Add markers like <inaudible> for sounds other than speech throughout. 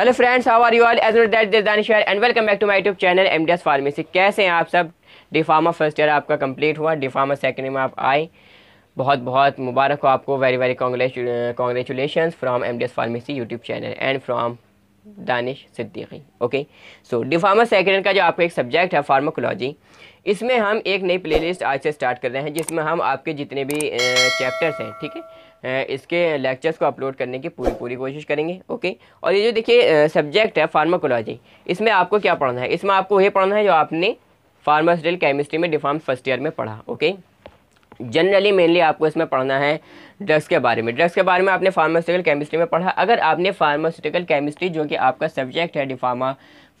Hello friends how are you all as that this दानिशर and welcome back to my YouTube channel M D S pharmacy कैसे हैं आप सब D pharma first year आपका complete हुआ D pharma second year में आप आए बहुत बहुत मुबारक हो आपको very very congratulation from M D S pharmacy YouTube channel and from Danish Siddiqui okay so D pharma second का जो आपका एक सब्जेक्ट है फार्माकोलॉजी इसमें हम एक नई प्ले आज से स्टार्ट कर रहे हैं जिसमें हम आपके जितने भी चैप्टर्स हैं ठीक है इसके लेक्चर्स को अपलोड करने की पूरी पूरी कोशिश करेंगे ओके और ये जो देखिए सब्जेक्ट है फार्माकोलॉजी इसमें आपको क्या पढ़ना है इसमें आपको ये पढ़ना है जो आपने फार्मास्यूटिकल केमिस्ट्री में डिफार्म फर्स्ट ईयर में पढ़ा ओके जनरली मेनली आपको इसमें पढ़ना है ड्रग्स के बारे में ड्रग्स के बारे में आपने फार्मास्यूटिकल केमिस्ट्री में पढ़ा अगर आपने फार्मास्यूटिकल केमिस्ट्री जो कि आपका सब्जेक्ट है डिफार्मा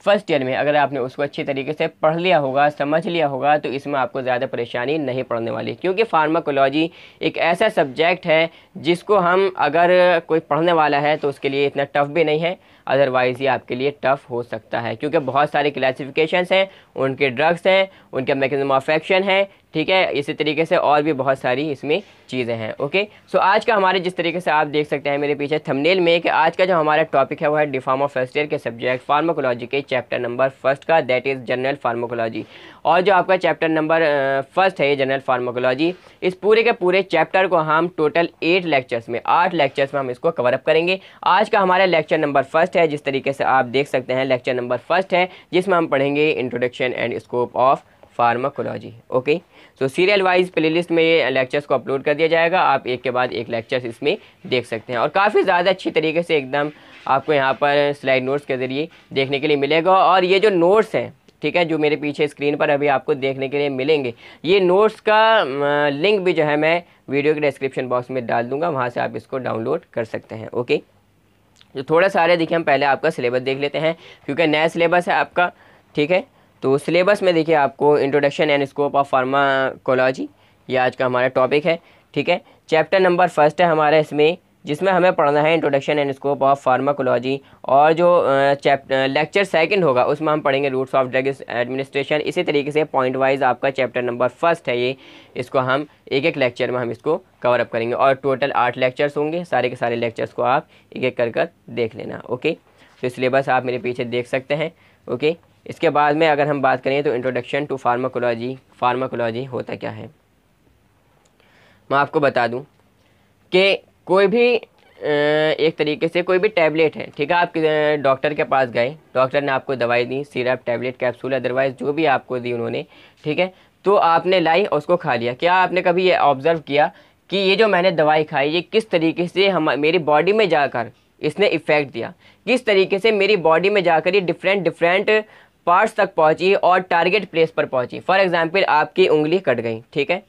फर्स्ट ईयर में अगर आपने उसको अच्छी तरीके से पढ़ लिया होगा समझ लिया होगा तो इसमें आपको ज़्यादा परेशानी नहीं पड़ने वाली क्योंकि फार्माकोलॉजी एक ऐसा सब्जेक्ट है जिसको हम अगर कोई पढ़ने वाला है तो उसके लिए इतना टफ़ भी नहीं है अदरवाइज़ ये आपके लिए टफ़ हो सकता है क्योंकि बहुत सारे क्लासिफिकेशंस हैं उनके ड्रग्स हैं उनके मैकेजम ऑफ एक्शन है ठीक है इसी तरीके से और भी बहुत सारी इसमें चीज़ें हैं ओके सो आज का हमारे जिस तरीके से आप देख सकते हैं मेरे पीछे थमनेल में कि आज का जो हमारा टॉपिक है वो है डिफामा फर्स्ट ईयर के सब्जेक्ट फार्माकोलॉजी के चैप्टर नंबर फर्स्ट का दैट इज़ जनरल फार्माकोलॉजी और जो आपका चैप्टर नंबर फर्स्ट है ये जनरल फार्माकोलॉजी इस पूरे के पूरे चैप्टर को हम टोटल एट लेक्चर्स में आठ लेक्चर्स में हम इसको कवरअप करेंगे आज का हमारा लेक्चर नंबर फर्स्ट है जिस तरीके से आप देख सकते हैं लेक्चर नंबर फर्स्ट है जिसमें हम पढ़ेंगे introduction and scope of pharmacology okay so serial wise playlist में ये लेक्चर्स को अपलोड कर दिया जाएगा आप एक के बाद एक लेक्चर्स इसमें देख सकते हैं और काफ़ी ज़्यादा अच्छी तरीके से एकदम आपको यहाँ पर स्लाइड नोट्स के ज़रिए देखने के लिए मिलेगा और ये जो नोट्स हैं ठीक है जो मेरे पीछे स्क्रीन पर अभी आपको देखने के लिए मिलेंगे ये नोट्स का लिंक भी जो है मैं वीडियो के डिस्क्रिप्शन बॉक्स में डाल दूंगा वहाँ से आप इसको डाउनलोड कर सकते हैं ओके तो थोड़ा सारे देखिए हम पहले आपका सिलेबस देख लेते हैं क्योंकि नया सिलेबस है आपका ठीक है तो सिलेबस में देखिए आपको introduction and scope of pharmacology ये आज का हमारा टॉपिक है ठीक है चैप्टर नंबर फर्स्ट है हमारा इसमें जिसमें हमें पढ़ना है introduction and scope of pharmacology और जो चैप्टर लेक्चर सेकंड होगा उसमें हम पढ़ेंगे रूट्स ऑफ ड्रग एडमिनिस्ट्रेशन इसी तरीके से पॉइंट वाइज आपका चैप्टर नंबर फर्स्ट है ये इसको हम एक एक लेक्चर में हम इसको कवर अप करेंगे और टोटल आठ लेक्चर्स होंगे सारे के सारे लेक्चर्स को आप एक एक कर कर देख लेना ओके तो सिलेबस आप मेरे पीछे देख सकते हैं ओके इसके बाद में अगर हम बात करें तो इंट्रोडक्शन टू फार्माकोलॉजी फार्माकोलॉजी होता क्या है मैं आपको बता दूँ कि कोई भी एक तरीके से कोई भी टैबलेट है ठीक है आप डॉक्टर के पास गए डॉक्टर ने आपको दवाई दी सिरप टैबलेट कैप्सूल अदरवाइज़ जो भी आपको दी उन्होंने ठीक है तो आपने लाई और उसको खा लिया क्या आपने कभी ये ऑब्ज़र्व किया कि ये जो मैंने दवाई खाई ये किस तरीके से हम मेरी बॉडी में जाकर इसने इफ़ेक्ट दिया किस तरीके से मेरी बॉडी में जाकर ये डिफरेंट डिफरेंट पार्ट्स तक पहुँची और टारगेट प्लेस पर पहुँची फॉर एग्ज़ाम्पल आपकी उंगली कट गई ठीक है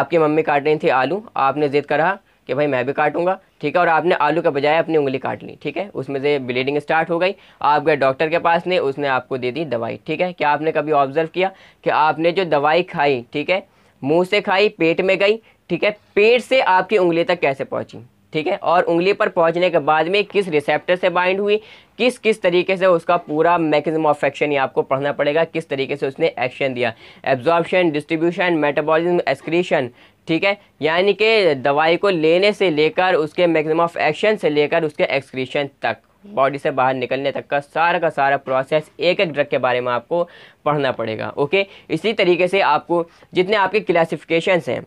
आपकी मम्मी काट रही थी आलू आपने ज़िद करा कि भाई मैं भी काटूंगा ठीक है और आपने आलू के बजाय अपनी उंगली काट ली ठीक है उसमें से ब्लीडिंग स्टार्ट हो गई आप गए डॉक्टर के पास ने उसने आपको दे दी दवाई ठीक है क्या आपने कभी ऑब्जर्व किया कि आपने जो दवाई खाई ठीक है मुँह से खाई पेट में गई ठीक है पेट से आपकी उंगली तक कैसे पहुँची ठीक है और उंगली पर पहुंचने के बाद में किस रिसेप्टर से बाइंड हुई किस किस तरीके से उसका पूरा मैकेजम ऑफ एक्शन ये आपको पढ़ना पड़ेगा किस तरीके से उसने एक्शन दिया एब्जॉर्बशन डिस्ट्रीब्यूशन मेटाबॉलिज्म एक्सक्रीशन ठीक है यानी कि दवाई को लेने से लेकर उसके मैकेनिज्म ऑफ एक्शन से लेकर उसके एक्सक्रीशन तक बॉडी से बाहर निकलने तक का सारा का सारा प्रोसेस एक एक ड्रग के बारे में आपको पढ़ना पड़ेगा ओके इसी तरीके से आपको जितने आपके क्लासिफिकेशंस हैं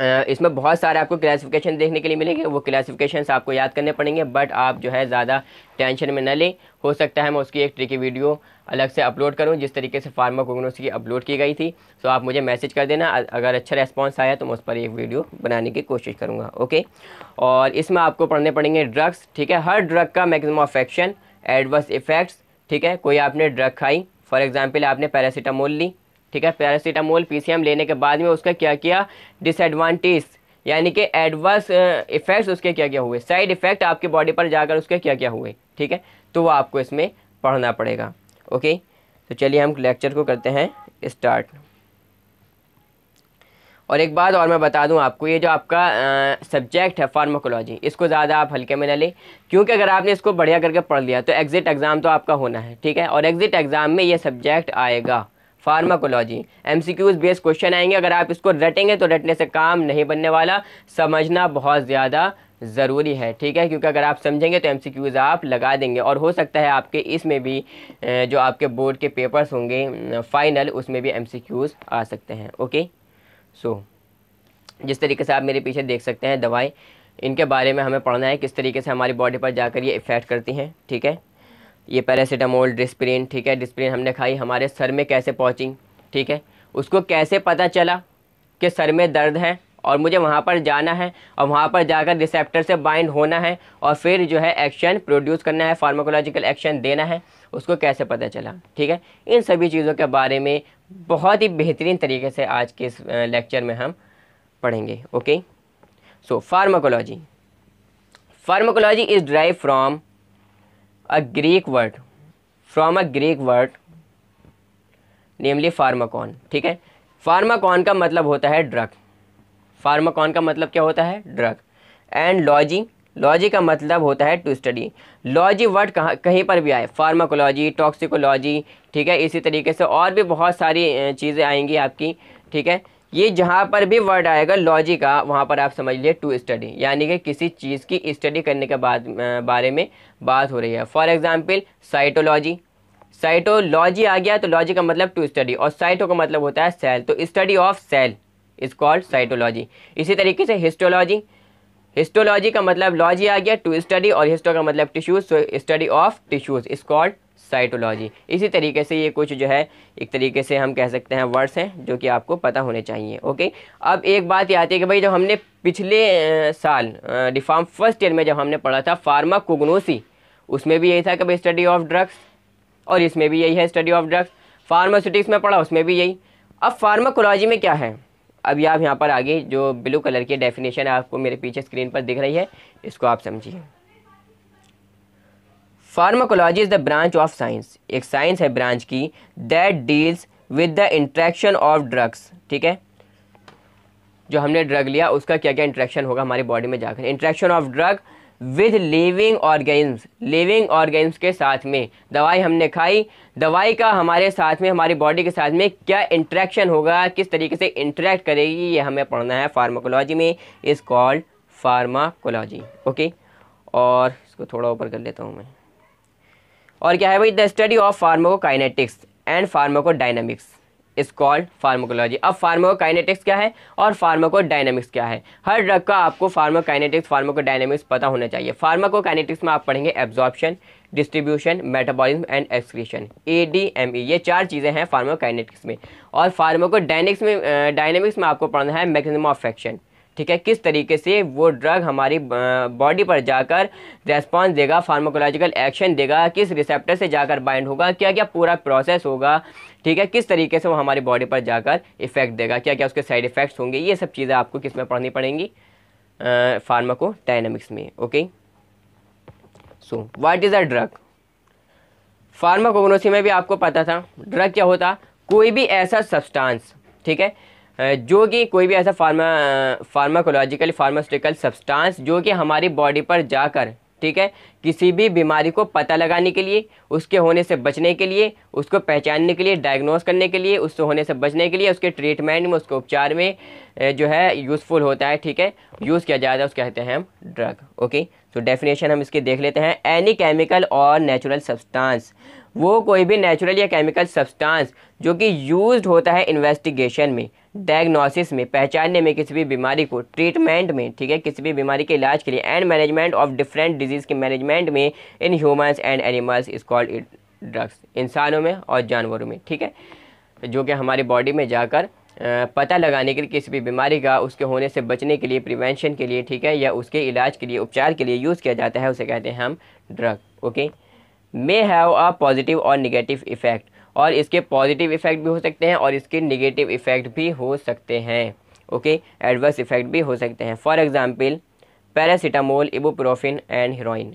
इसमें बहुत सारे आपको क्लासिफिकेशन देखने के लिए मिलेंगे वो क्लासिफिकेशन आपको याद करने पड़ेंगे बट आप जो है ज़्यादा टेंशन में न लें हो सकता है मैं उसकी एक ट्रिकी वीडियो अलग से अपलोड करूं जिस तरीके से फार्मा कोगनोस की अपलोड की गई थी तो आप मुझे मैसेज कर देना अगर अच्छा रेस्पॉन्स आया तो मैं उस पर एक वीडियो बनाने की कोशिश करूँगा ओके और इसमें आपको पढ़ने पड़ेंगे ड्रग्स ठीक है हर ड्रग का mechanism of action adverse effects ठीक है कोई आपने ड्रग खाई फॉर एग्ज़ाम्पल आपने पैरासीटामोल ली ठीक है पैरासीटामोल पीसीएम लेने के बाद में उसका क्या किया डिसएडवांटेज यानी कि एडवर्स इफेक्ट्स उसके क्या क्या हुए साइड इफेक्ट आपके बॉडी पर जाकर उसके क्या क्या हुए ठीक है तो वो आपको इसमें पढ़ना पड़ेगा ओके तो चलिए हम लेक्चर को करते हैं स्टार्ट और एक बात और मैं बता दूं आपको ये जो आपका सब्जेक्ट है फार्माकोलॉजी इसको ज़्यादा आप हल्के में ना लें क्योंकि अगर आपने इसको बढ़िया करके पढ़ लिया तो एग्ज़िट एग्ज़ाम तो आपका होना है ठीक है और एग्ज़िट एग्ज़ाम में ये सब्जेक्ट आएगा pharmacology MCQs based question आएंगे अगर आप इसको रटेंगे तो रटने से काम नहीं बनने वाला समझना बहुत ज़्यादा ज़रूरी है ठीक है क्योंकि अगर आप समझेंगे तो क्यूज़ आप लगा देंगे और हो सकता है आपके इसमें भी जो आपके बोर्ड के पेपर्स होंगे फाइनल उसमें भी क्यूज आ सकते हैं ओके सो so, जिस तरीके से आप मेरे पीछे देख सकते हैं दवाई इनके बारे में हमें पढ़ना है किस तरीके से हमारी बॉडी पर जाकर ये इफ़ेक्ट करती हैं ठीक है ये पैरासीटामोल डिस्प्रिन ठीक है डिस्प्रिन हमने खाई हमारे सर में कैसे पहुँची ठीक है उसको कैसे पता चला कि सर में दर्द है और मुझे वहाँ पर जाना है और वहाँ पर जाकर रिसेप्टर से बाइंड होना है और फिर जो है एक्शन प्रोड्यूस करना है फार्माकोलॉजिकल एक्शन देना है उसको कैसे पता चला ठीक है इन सभी चीज़ों के बारे में बहुत ही बेहतरीन तरीके से आज के इस लेक्चर में हम पढ़ेंगे okay so pharmacology pharmacology is derived from a greek word from a greek word namely pharmakon ठीक है फार्माकॉन का मतलब होता है ड्रग फार्माकॉन का मतलब क्या होता है ड्रग एंड लॉजी लॉजी का मतलब होता है टू स्टडी लॉजी वर्ड कहाँ कहीं पर भी आए फार्माकोलॉजी टॉक्सिकोलॉजी ठीक है इसी तरीके से और भी बहुत सारी चीज़ें आएंगी आपकी ठीक है ये जहाँ पर भी वर्ड आएगा लॉजी का वहाँ पर आप समझ लिए टू स्टडी यानी कि किसी चीज़ की स्टडी करने के बाद बारे में बात हो रही है फॉर एग्ज़ाम्पल साइटोलॉजी साइटोलॉजी आ गया तो लॉजी का मतलब टू स्टडी और साइटो का मतलब होता है सेल तो study of cell is called cytology इसी तरीके से हिस्टोलॉजी हिस्टोलॉजी का मतलब लॉजी आ गया टू स्टडी और हिस्टो का मतलब tissues so study of tissues is called cytology इसी तरीके से ये कुछ जो है एक तरीके से हम कह सकते हैं वर्ड्स हैं जो कि आपको पता होने चाहिए ओके अब एक बात ये आती है कि भाई जब हमने पिछले साल रिफॉर्म फर्स्ट ईयर में जब हमने पढ़ा था फार्मा कोगनोसी उसमें भी यही था कि भाई स्टडी ऑफ ड्रग्स और इसमें भी यही है स्टडी ऑफ ड्रग्स फार्मास्यूटिक्स में पढ़ा उसमें भी यही अब फार्माकोलॉजी में क्या है अब आप यहाँ पर आगे जो ब्लू कलर की डेफिनेशन है आपको मेरे पीछे स्क्रीन पर दिख रही है इसको आप समझिए pharmacology is the branch of science एक साइंस है ब्रांच की that deals with the interaction of drugs ठीक है जो हमने ड्रग लिया उसका क्या क्या इंट्रैक्शन होगा हमारी बॉडी में जाकर interaction of drug with living organs living organs के साथ में दवाई हमने खाई दवाई का हमारे साथ में हमारी बॉडी के साथ में क्या इंट्रैक्शन होगा किस तरीके से इंट्रैक्ट करेगी ये हमें पढ़ना है फार्माकोलॉजी में इज़ कॉल्ड फार्माकोलॉजी ओके और इसको थोड़ा ऊपर कर लेता हूँ मैं और क्या है भाई the study of pharmacokinetics and pharmacodynamics is called pharmacology अब फार्माकोकाइनेटिक्स क्या है और फार्माकोडाइनमिक्स क्या है हर ड्रग का आपको फार्मोको फार्माकोडाइनमिक्स पता होना चाहिए फार्माकोकाइनेटिक्स में आप पढ़ेंगे absorption distribution metabolism and excretion A D M E ये चार चीज़ें हैं फार्मोकाइनेटिक्स में और फार्माकोडाइनिक्स में डायनेमिक्स में आपको पढ़ना है मैकेनिज्म ऑफ फैक्शन ठीक है किस तरीके से वो ड्रग हमारी बॉडी पर जाकर रेस्पॉन्स देगा फार्माकोलॉजिकल एक्शन देगा किस रिसेप्टर से जाकर बाइंड होगा क्या क्या पूरा प्रोसेस होगा ठीक है किस तरीके से वो हमारी बॉडी पर जाकर इफेक्ट देगा क्या क्या उसके साइड इफ़ेक्ट्स होंगे ये सब चीज़ें आपको किस में पढ़नी पड़ेंगी फार्माको डायनमिक्स में okay so what is a drug pharmacognosy में भी आपको पता था ड्रग क्या होता कोई भी ऐसा सब्सटांस ठीक है जो कि कोई भी ऐसा फार्मा फार्माकोलॉजिकल फार्मास्यूटिकल सब्सटेंस जो कि हमारी बॉडी पर जाकर ठीक है किसी भी बीमारी को पता लगाने के लिए उसके होने से बचने के लिए उसको पहचानने के लिए डायग्नोस करने के लिए उससे होने से बचने के लिए उसके ट्रीटमेंट में उसके उपचार में जो है यूज़फुल होता है ठीक है यूज़ किया जाता है उसको कहते हैं हम ड्रग ओके तो डेफिनेशन हम इसके देख लेते हैं एनी केमिकल और नेचुरल सब्सटेंस वो कोई भी नेचुरल या केमिकल सब्सटेंस जो कि यूज्ड होता है इन्वेस्टिगेशन में डायग्नोसिस में पहचानने में किसी भी बीमारी को ट्रीटमेंट में ठीक है किसी भी बीमारी के इलाज के लिए and management of different disease के मैनेजमेंट में in humans and animals is called it drugs इंसानों में और जानवरों में ठीक है जो कि हमारी बॉडी में जाकर पता लगाने के लिए किसी भी बीमारी का उसके होने से बचने के लिए प्रिवेंशन के लिए ठीक है या उसके इलाज के लिए उपचार के लिए यूज़ किया जाता है उसे कहते हैं हम drug okay may have a positive और निगेटिव इफ़ेक्ट और इसके पॉजिटिव इफ़ेक्ट भी हो सकते हैं और इसके निगेटिव इफ़ेक्ट भी हो सकते हैं ओके एडवर्स इफ़ेक्ट भी हो सकते हैं for example paracetamol ibuprofen and heroin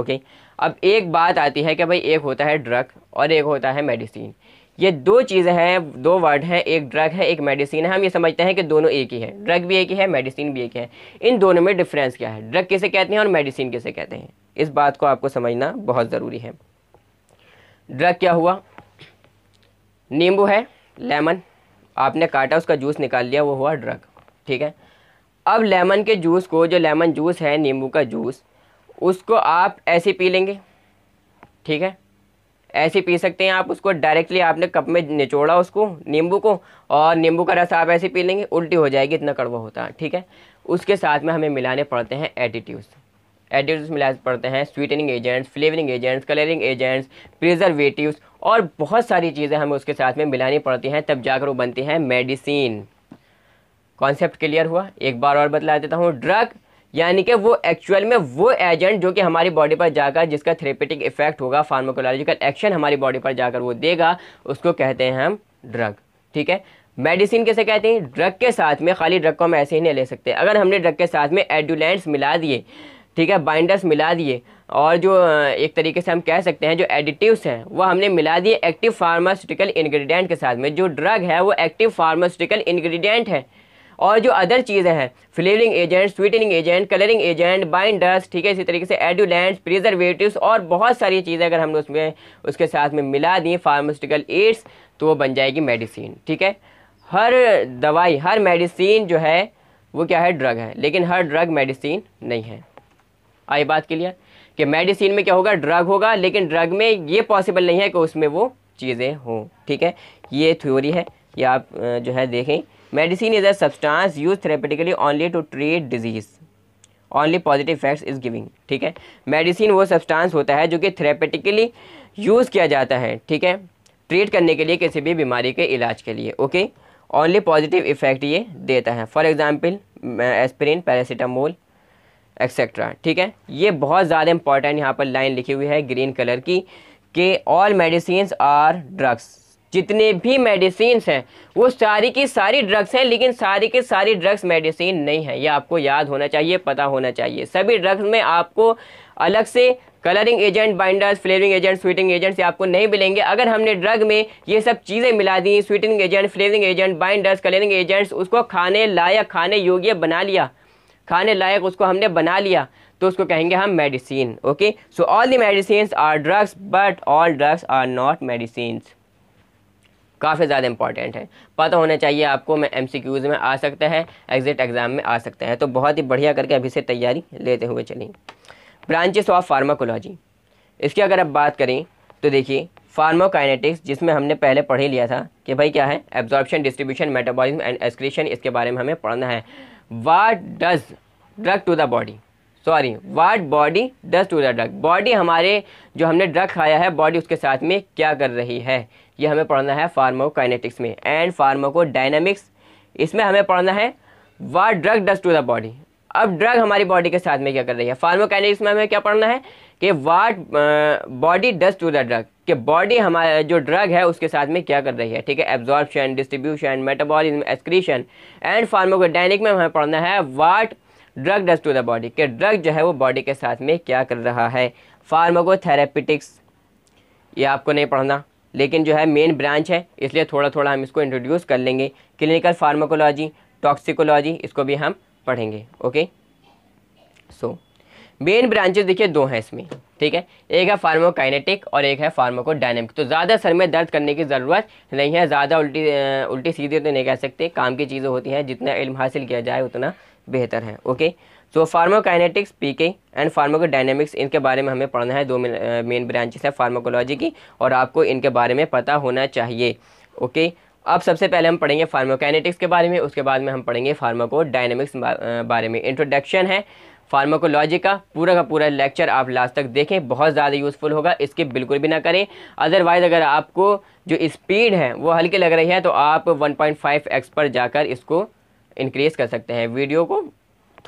okay अब एक बात आती है कि भाई एक होता है ड्रग और एक होता है मेडिसिन ये दो चीज़ें हैं दो वर्ड हैं एक ड्रग है एक मेडिसिन है हम ये समझते हैं कि दोनों एक ही है ड्रग भी एक ही है मेडिसिन भी एक है इन दोनों में डिफरेंस क्या है ड्रग किसे कहते हैं और मेडिसिन किसे कहते हैं इस बात को आपको समझना बहुत ज़रूरी है ड्रग क्या हुआ नींबू है लेमन आपने काटा उसका जूस निकाल लिया वो हुआ ड्रग ठीक है अब लेमन के जूस को जो लेमन जूस है नींबू का जूस उसको आप ऐसे पी लेंगे ठीक है ऐसे पी सकते हैं आप उसको डायरेक्टली आपने कप में निचोड़ा उसको नींबू को और नींबू का रस आप ऐसे पी लेंगे उल्टी हो जाएगी इतना कड़वा होता है ठीक है उसके साथ में हमें मिलाने पड़ते हैं एटीट्यूड्स एटीट्यूड्स मिलाने पड़ते हैं sweetening agents flavouring agents colouring agents preservatives और बहुत सारी चीज़ें हमें उसके साथ में मिलानी पड़ती हैं तब जाकर वो बनती हैं मेडिसिन कॉन्सेप्ट क्लियर हुआ एक बार और बतला देता हूँ ड्रग यानी कि वो एक्चुअल में वो एजेंट जो कि हमारी बॉडी पर जाकर जिसका थेरेपेटिक इफेक्ट होगा फार्माकोलॉजिकल एक्शन हमारी बॉडी पर जाकर वो देगा उसको कहते हैं हम ड्रग ठीक है मेडिसिन कैसे कहते हैं ड्रग के साथ में खाली ड्रग को हम ऐसे ही नहीं ले सकते अगर हमने ड्रग के साथ में एडुलेंट्स मिला दिए ठीक है बाइंडर्स मिला दिए और जो एक तरीके से हम कह सकते हैं जो एडिटिव्स हैं वो हमने मिला दिए एक्टिव फार्मास्यूटिकल इंग्रेडिएंट के साथ में जो ड्रग है वो एक्टिव फार्मास्यूटिकल इंग्रेडिएंट है और जो अदर चीज़ें हैं flavouring agent sweetening agent colouring agent binders ठीक है इसी तरीके से एडुलेंट्स प्रिजर्वेटिव और बहुत सारी चीज़ें अगर हमने उसमें उसके साथ में मिला दी फार्मास्यूटिकल एड्स तो वो बन जाएगी मेडिसिन ठीक है हर दवाई हर मेडिसिन जो है वो क्या है ड्रग है लेकिन हर ड्रग मेडिसिन नहीं है आई बात के लिए कि मेडिसिन में क्या होगा ड्रग होगा लेकिन ड्रग में ये पॉसिबल नहीं है कि उसमें वो चीज़ें हों ठीक है ये थ्योरी है ये आप जो है देखें medicine is a substance use therapeutically only to treat disease only positive effects is giving ठीक है मेडिसिन वो सब्सटेंस होता है जो कि थेरेपेटिकली यूज़ किया जाता है ठीक है ट्रीट करने के लिए किसी भी बीमारी के इलाज के लिए ओके ओनली पॉजिटिव इफेक्ट ये देता है for example aspirin paracetamol etcetera ठीक है ये बहुत ज़्यादा इंपॉर्टेंट यहाँ पर लाइन लिखी हुई है ग्रीन कलर की कि ऑल मेडिसिन आर ड्रग्स जितने भी मेडिसिन हैं वो सारी की सारी ड्रग्स हैं लेकिन सारी की सारी ड्रग्स मेडिसिन नहीं है ये आपको याद होना चाहिए पता होना चाहिए सभी ड्रग्स में आपको अलग से colouring agent binders flavouring agent sweetening agents ये आपको नहीं मिलेंगे अगर हमने ड्रग में ये सब चीज़ें मिला दी sweetening agent flavouring agent binders colouring agents उसको खाने लायक खाने योग्य बना लिया खाने लायक उसको हमने बना लिया तो उसको कहेंगे हम medicine okay so all the medicine are drugs but all drugs are not medicine काफ़ी ज़्यादा इंपॉर्टेंट है पता होना चाहिए आपको मैं एम में आ सकता है एग्जिट एग्ज़ाम में आ सकता है तो बहुत ही बढ़िया करके अभी से तैयारी लेते हुए चलें ब्रांचेस ऑफ फार्माकोलॉजी इसकी अगर आप बात करें तो देखिए फार्माकाइनेटिक्स जिसमें हमने पहले पढ़ ही लिया था कि भाई क्या है absorption distribution metabolism and excretion इसके बारे में हमें पढ़ना है what does drug to the body sorry what body does to the drug body हमारे जो हमने ड्रग खाया है बॉडी उसके साथ में क्या कर रही है ये हमें पढ़ना है फार्मोकाइनेटिक्स में एंड डायनेमिक्स इसमें हमें पढ़ना है what drug does to the body अब ड्रग हमारी बॉडी के साथ में क्या कर रही है फार्मोकाइनेटिक्स में हमें क्या पढ़ना है कि what body does to the drug कि बॉडी हमारा जो ड्रग है उसके साथ में क्या कर रही है ठीक है absorption distribution metabolism excretion and pharmacodynamic में हमें पढ़ना है what drug does to the body के ड्रग जो है वो बॉडी के साथ में क्या कर रहा है फार्माकोथेरापिटिक्स ये आपको नहीं पढ़ना लेकिन जो है मेन ब्रांच है इसलिए थोड़ा थोड़ा हम इसको इंट्रोड्यूस कर लेंगे क्लिनिकल फार्माकोलॉजी टॉक्सिकोलॉजी इसको भी हम पढ़ेंगे ओके सो मेन ब्रांचेस देखिए दो हैं इसमें ठीक है एक है फार्मोकाइनेटिक और एक है डायनेमिक तो ज़्यादा सर में दर्द करने की ज़रूरत नहीं है ज़्यादा उल्टी उल्टी सीधे तो नहीं कह सकते काम की चीज़ें होती हैं जितना इल्म हासिल किया जाए उतना बेहतर है ओके सो फार्माकाइनेटिक्स पीके एंड फार्माकोडाइनेमिक्स इनके बारे में हमें पढ़ना है दो मेन ब्रांचेस हैं फार्माकोलॉजी की और आपको इनके बारे में पता होना चाहिए ओके अब सबसे पहले हम पढ़ेंगे फार्माकाइनेटिक्स के बारे में उसके बाद में हम पढ़ेंगे फार्माकोडाइनेमिक्स बारे में इंट्रोडक्शन है फार्माकोलॉजी का पूरा का पूरा लेक्चर आप लास्ट तक देखें बहुत ज़्यादा यूज़फुल होगा इसके बिल्कुल भी ना करें अदरवाइज़ अगर आपको जो स्पीड है वो हल्की लग रही है तो आप एक्स पर जाकर इसको इंक्रीज़ कर सकते हैं वीडियो को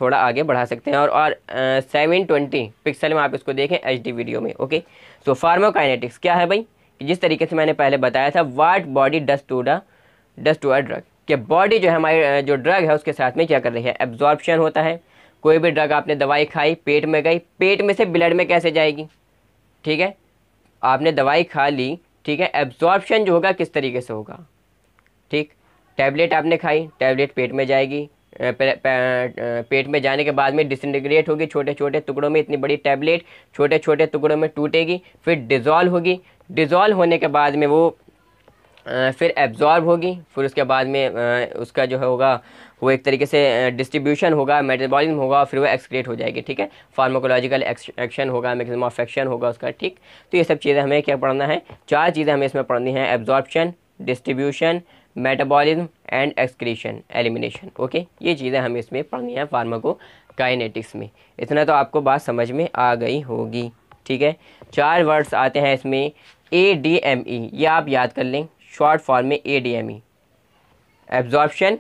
थोड़ा आगे बढ़ा सकते हैं और और सेवन ट्वेंटी पिक्सल में आप इसको देखें एच डी वीडियो में ओके सो फार्मोकाइनेटिक्स क्या है भाई कि जिस तरीके से मैंने पहले बताया था what body does to the does to a drug कि बॉडी जो है हमारी जो ड्रग है उसके साथ में क्या कर रही है एब्जॉर्बशन होता है कोई भी ड्रग आपने दवाई खाई पेट में गई पेट में से ब्लड में कैसे जाएगी ठीक है आपने दवाई खा ली ठीक है एब्जॉर्बशन जो होगा किस तरीके से होगा ठीक टैबलेट आपने खाई टैबलेट पेट में जाएगी पेट में जाने के बाद में डिसइंटीग्रेट होगी छोटे छोटे टुकड़ों में इतनी बड़ी टैबलेट छोटे छोटे टुकड़ों में टूटेगी फिर डिज़ोल्व होगी डिज़ोल्व होने के बाद में वो फिर एब्जॉर्ब होगी फिर उसके बाद में उसका जो है होगा वो एक तरीके से डिस्ट्रीब्यूशन होगा मेटाबॉलिज्म होगा फिर वो एक्सक्रेट हो जाएगी ठीक है फार्माकोलॉजिकल एक्शन होगा मैक्सिमम ऑफ एक्शन होगा उसका ठीक तो ये सब चीज़ें हमें क्या पढ़ना है चार चीज़ें हमें इसमें पढ़नी है absorption distribution metabolism and excretion elimination okay ये चीज़ें हमें इसमें पढ़नी है को काइनेटिक्स में इतना तो आपको बात समझ में आ गई होगी ठीक है चार वर्ड्स आते हैं इसमें ए डी एम ई ये आप याद कर लें शॉर्ट फॉर्म में A D M E absorption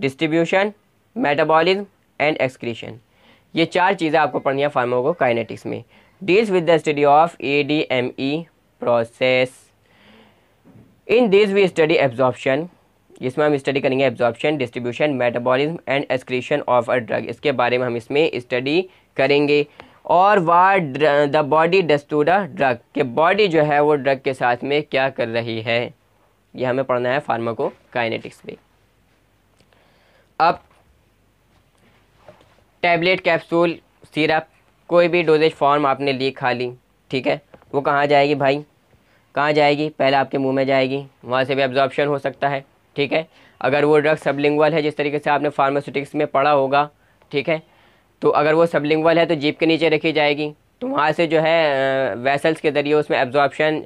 distribution metabolism and excretion ये चार चीज़ें आपको पढ़नी है को काइनेटिक्स में deals with the study of A D M E process in this we study absorption इसमें हम स्टडी करेंगे absorption distribution metabolism and excretion of a drug इसके बारे में हम इसमें स्टडी करेंगे और what the body does to the drug के बॉडी जो है वो ड्रग के साथ में क्या कर रही है ये हमें पढ़ना है फार्माको काइनेटिक्स में अब टैबलेट कैप्सूल सिरप कोई भी डोजेज फॉर्म आपने ली खा ली ठीक है वो कहाँ जाएगी भाई कहाँ जाएगी पहले आपके मुंह में जाएगी वहाँ से भी एब्जॉर्प्शन हो सकता है ठीक है अगर वो ड्रग सबलिंग है जिस तरीके से आपने फार्मास्यूटिक्स में पढ़ा होगा ठीक है तो अगर वो सबलिंगुअल है तो जीप के नीचे रखी जाएगी तो वहाँ से जो है वेसल्स के ज़रिए उसमें एब्जॉर्प्शन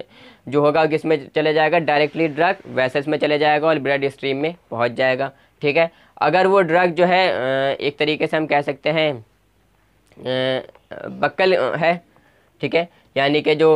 जो होगा किस में चले जाएगा डायरेक्टली ड्रग वेसल्स में चले जाएगा और ब्लड स्ट्रीम में पहुँच जाएगा ठीक है अगर वो ड्रग जो है एक तरीके से हम कह सकते हैं बक्कल है ठीक है यानी कि जो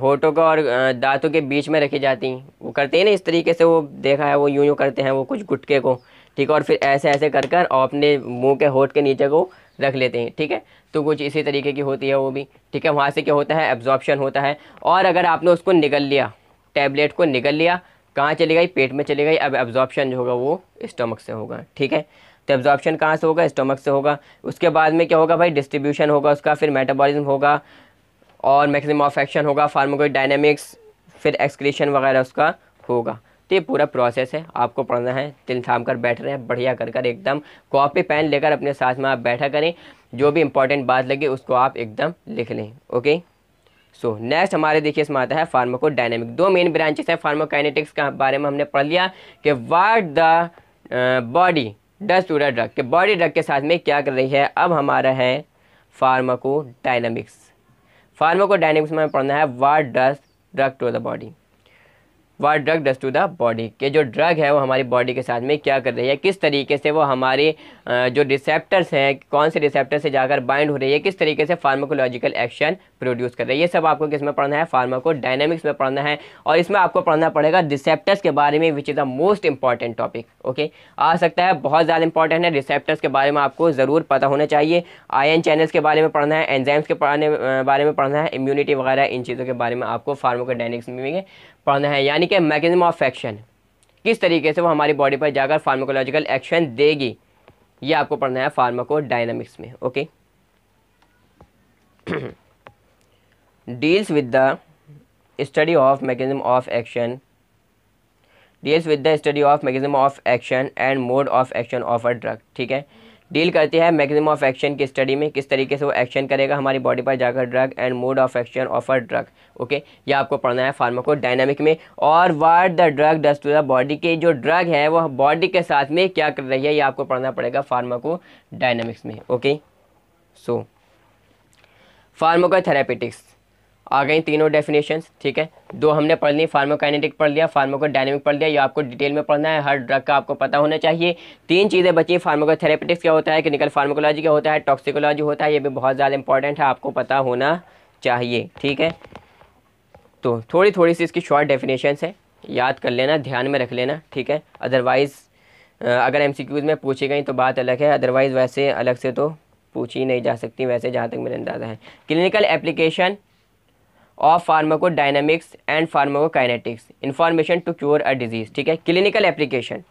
होठों का और दांतों के बीच में रखी जाती हैं वो करते हैं ना इस तरीके से वो देखा है वो यूं यूं करते हैं वो कुछ गुटके को ठीक है और फिर ऐसे ऐसे कर कर और अपने मुंह के होठ के नीचे को रख लेते हैं ठीक है तो कुछ इसी तरीके की होती है वो भी ठीक है वहाँ से क्या होता है एब्जॉर्प्शन होता है और अगर आपने उसको निगल लिया टैबलेट को निगल लिया कहाँ चली गई पेट में चली गई अब एब्जॉर्प्शन जो होगा वो स्टमक से होगा ठीक है तो एब्जॉर्प्शन कहाँ से होगा स्टमक से होगा उसके बाद में क्या होगा भाई डिस्ट्रीब्यूशन होगा उसका फिर मेटाबॉलिज्म होगा और मैक्सिमम ऑफ एक्शन होगा फार्मोकोड डायनेमिक्स फिर एक्सक्रीशन वगैरह उसका होगा तो ये पूरा प्रोसेस है आपको पढ़ना है तिल थाम कर बैठ रहे हैं बढ़िया कर कर एकदम कॉपी पेन लेकर अपने साथ में आप बैठा करें जो भी इंपॉर्टेंट बात लगे उसको आप एकदम लिख लें ओके सो नेक्स्ट हमारे देखिए इसमें आता है फार्माको डायनेमिक दो मेन ब्रांचेस हैं फार्माकाइनेटिक्स के बारे में हमने पढ़ लिया कि what the body does to drug के बॉडी ड्रग के साथ में क्या कर रही है अब हमारा है फार्माको डायनेमिक्स फार्माकोडायनेमिक्स में पढ़ना है what does drug to the body what drug does to the body के जो ड्रग है वो हमारी बॉडी के साथ में क्या कर रही है किस तरीके से वो हमारे जो रिसेप्टर्स हैं कौन से रिसेप्टर से जाकर बाइंड हो रही है किस तरीके से फार्माकोलॉजिकल एक्शन प्रोड्यूस कर रही है ये सब आपको किस में पढ़ना है फार्माको डायनेमिक्स में पढ़ना है और इसमें आपको पढ़ना पड़ेगा रिसेप्टर्स के बारे में which is the most important topic okay आ सकता है बहुत ज़्यादा इंपॉर्टेंट है रिसेप्टर्स के बारे में आपको ज़रूर पता होना चाहिए आयन चैनल्स के बारे में पढ़ना है एंजाइम्स के पढ़ने बारे में पढ़ना है इम्यूनिटी वगैरह इन चीज़ों के बारे में आपको फार्माको डायनेमिक्स में पढ़ना है यानी कि मैकेनिज्म ऑफ एक्शन किस तरीके से वो हमारी बॉडी पर जाकर फार्माकोलॉजिकल एक्शन देगी ये आपको पढ़ना है फार्माको डायनामिक्स में okay deals with the study of mechanism of action deals with the study of mechanism of action and mode of action of a drug ठीक है डील करती है मैक्सिमम ऑफ एक्शन की स्टडी में किस तरीके से वो एक्शन करेगा हमारी बॉडी पर जाकर drug and mode of action of a drug okay ये आपको पढ़ना है फार्माको डायनामिक में और what the drug does to the body के जो ड्रग है वो बॉडी के साथ में क्या कर रही है ये आपको पढ़ना पड़ेगा फार्माको डायनामिक्स में ओके सो फार्माको थेरापेटिक्स आ गई तीनों डेफिनेशन ठीक है दो हमने पढ़ ली फार्मोकाइनेटिक पढ़ लिया फार्मोकोडायनेमिक पढ़ लिया ये आपको डिटेल में पढ़ना है हर ड्रग का आपको पता होना चाहिए तीन चीज़ें बची फार्मोकोथेरेपेटिक्स क्या होता है क्लिनिकल फार्मोकोलॉजी क्या होता है टॉक्सिकोलॉजी होता है ये भी बहुत ज़्यादा इंपॉर्टेंट है आपको पता होना चाहिए ठीक है तो थोड़ी थोड़ी सी इसकी शॉर्ट डेफिनेशन है याद कर लेना ध्यान में रख लेना ठीक है अदरवाइज़ अगर एम में पूछी गई तो बात अलग है अदरवाइज़ वैसे अलग से तो पूछी नहीं जा सकती वैसे जहाँ तक मेरा अंदाज़ा है clinical application of pharmacodynamics and pharmacokinetics information to cure a disease ठीक है क्लिनिकल एप्लीकेशन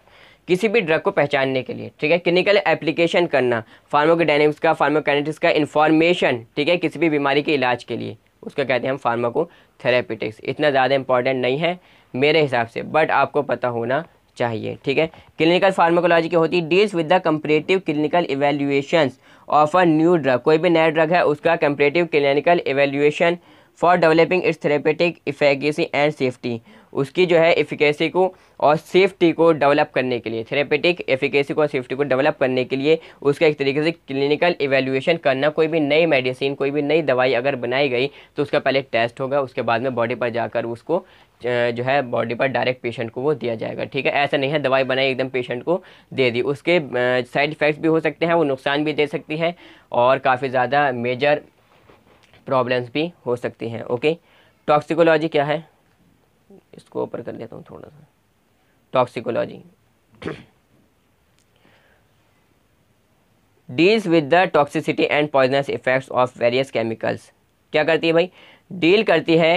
किसी भी ड्रग को पहचानने के लिए ठीक है क्लिनिकल एप्लीकेशन करना फार्माकोडाइनमिक्स का फार्माकोकाइनेटिक्स का इन्फॉर्मेशन ठीक है किसी भी बीमारी के इलाज के लिए उसका कहते हैं हम फार्माको थेरेपीटिक्स इतना ज़्यादा इंपॉर्टेंट नहीं है मेरे हिसाब से बट आपको पता होना चाहिए ठीक है क्लिनिकल फार्माकोलॉजी की होती है deals with the comparative clinical evaluation of a new drug कोई भी नया ड्रग है उसका comparative clinical evaluation for developing its therapeutic efficacy and safety उसकी जो है इफिकेसी को और सेफ्टी को डेवलप करने के लिए थेरेपेटिक एफिकेसी को और सेफ्टी को डेवलप करने के लिए उसका एक तरीके से क्लिनिकल इवेल्यूशन करना कोई भी नई मेडिसिन कोई भी नई दवाई अगर बनाई गई तो उसका पहले टेस्ट होगा उसके बाद में बॉडी पर जाकर उसको जो है बॉडी पर डायरेक्ट पेशेंट को वो दिया जाएगा ठीक है ऐसा नहीं है दवाई बनाई एकदम पेशेंट को दे दी उसके साइड इफ़ेक्ट्स भी हो सकते हैं वो नुकसान भी दे सकती है और काफ़ी ज़्यादा मेजर प्रॉब्लम्स भी हो सकती हैं ओके टॉक्सिकोलॉजी क्या है इसको ऊपर कर लेता हूँ थोड़ा सा toxicology deals with the toxicity and poisonous effects of various chemicals क्या करती है भाई डील करती है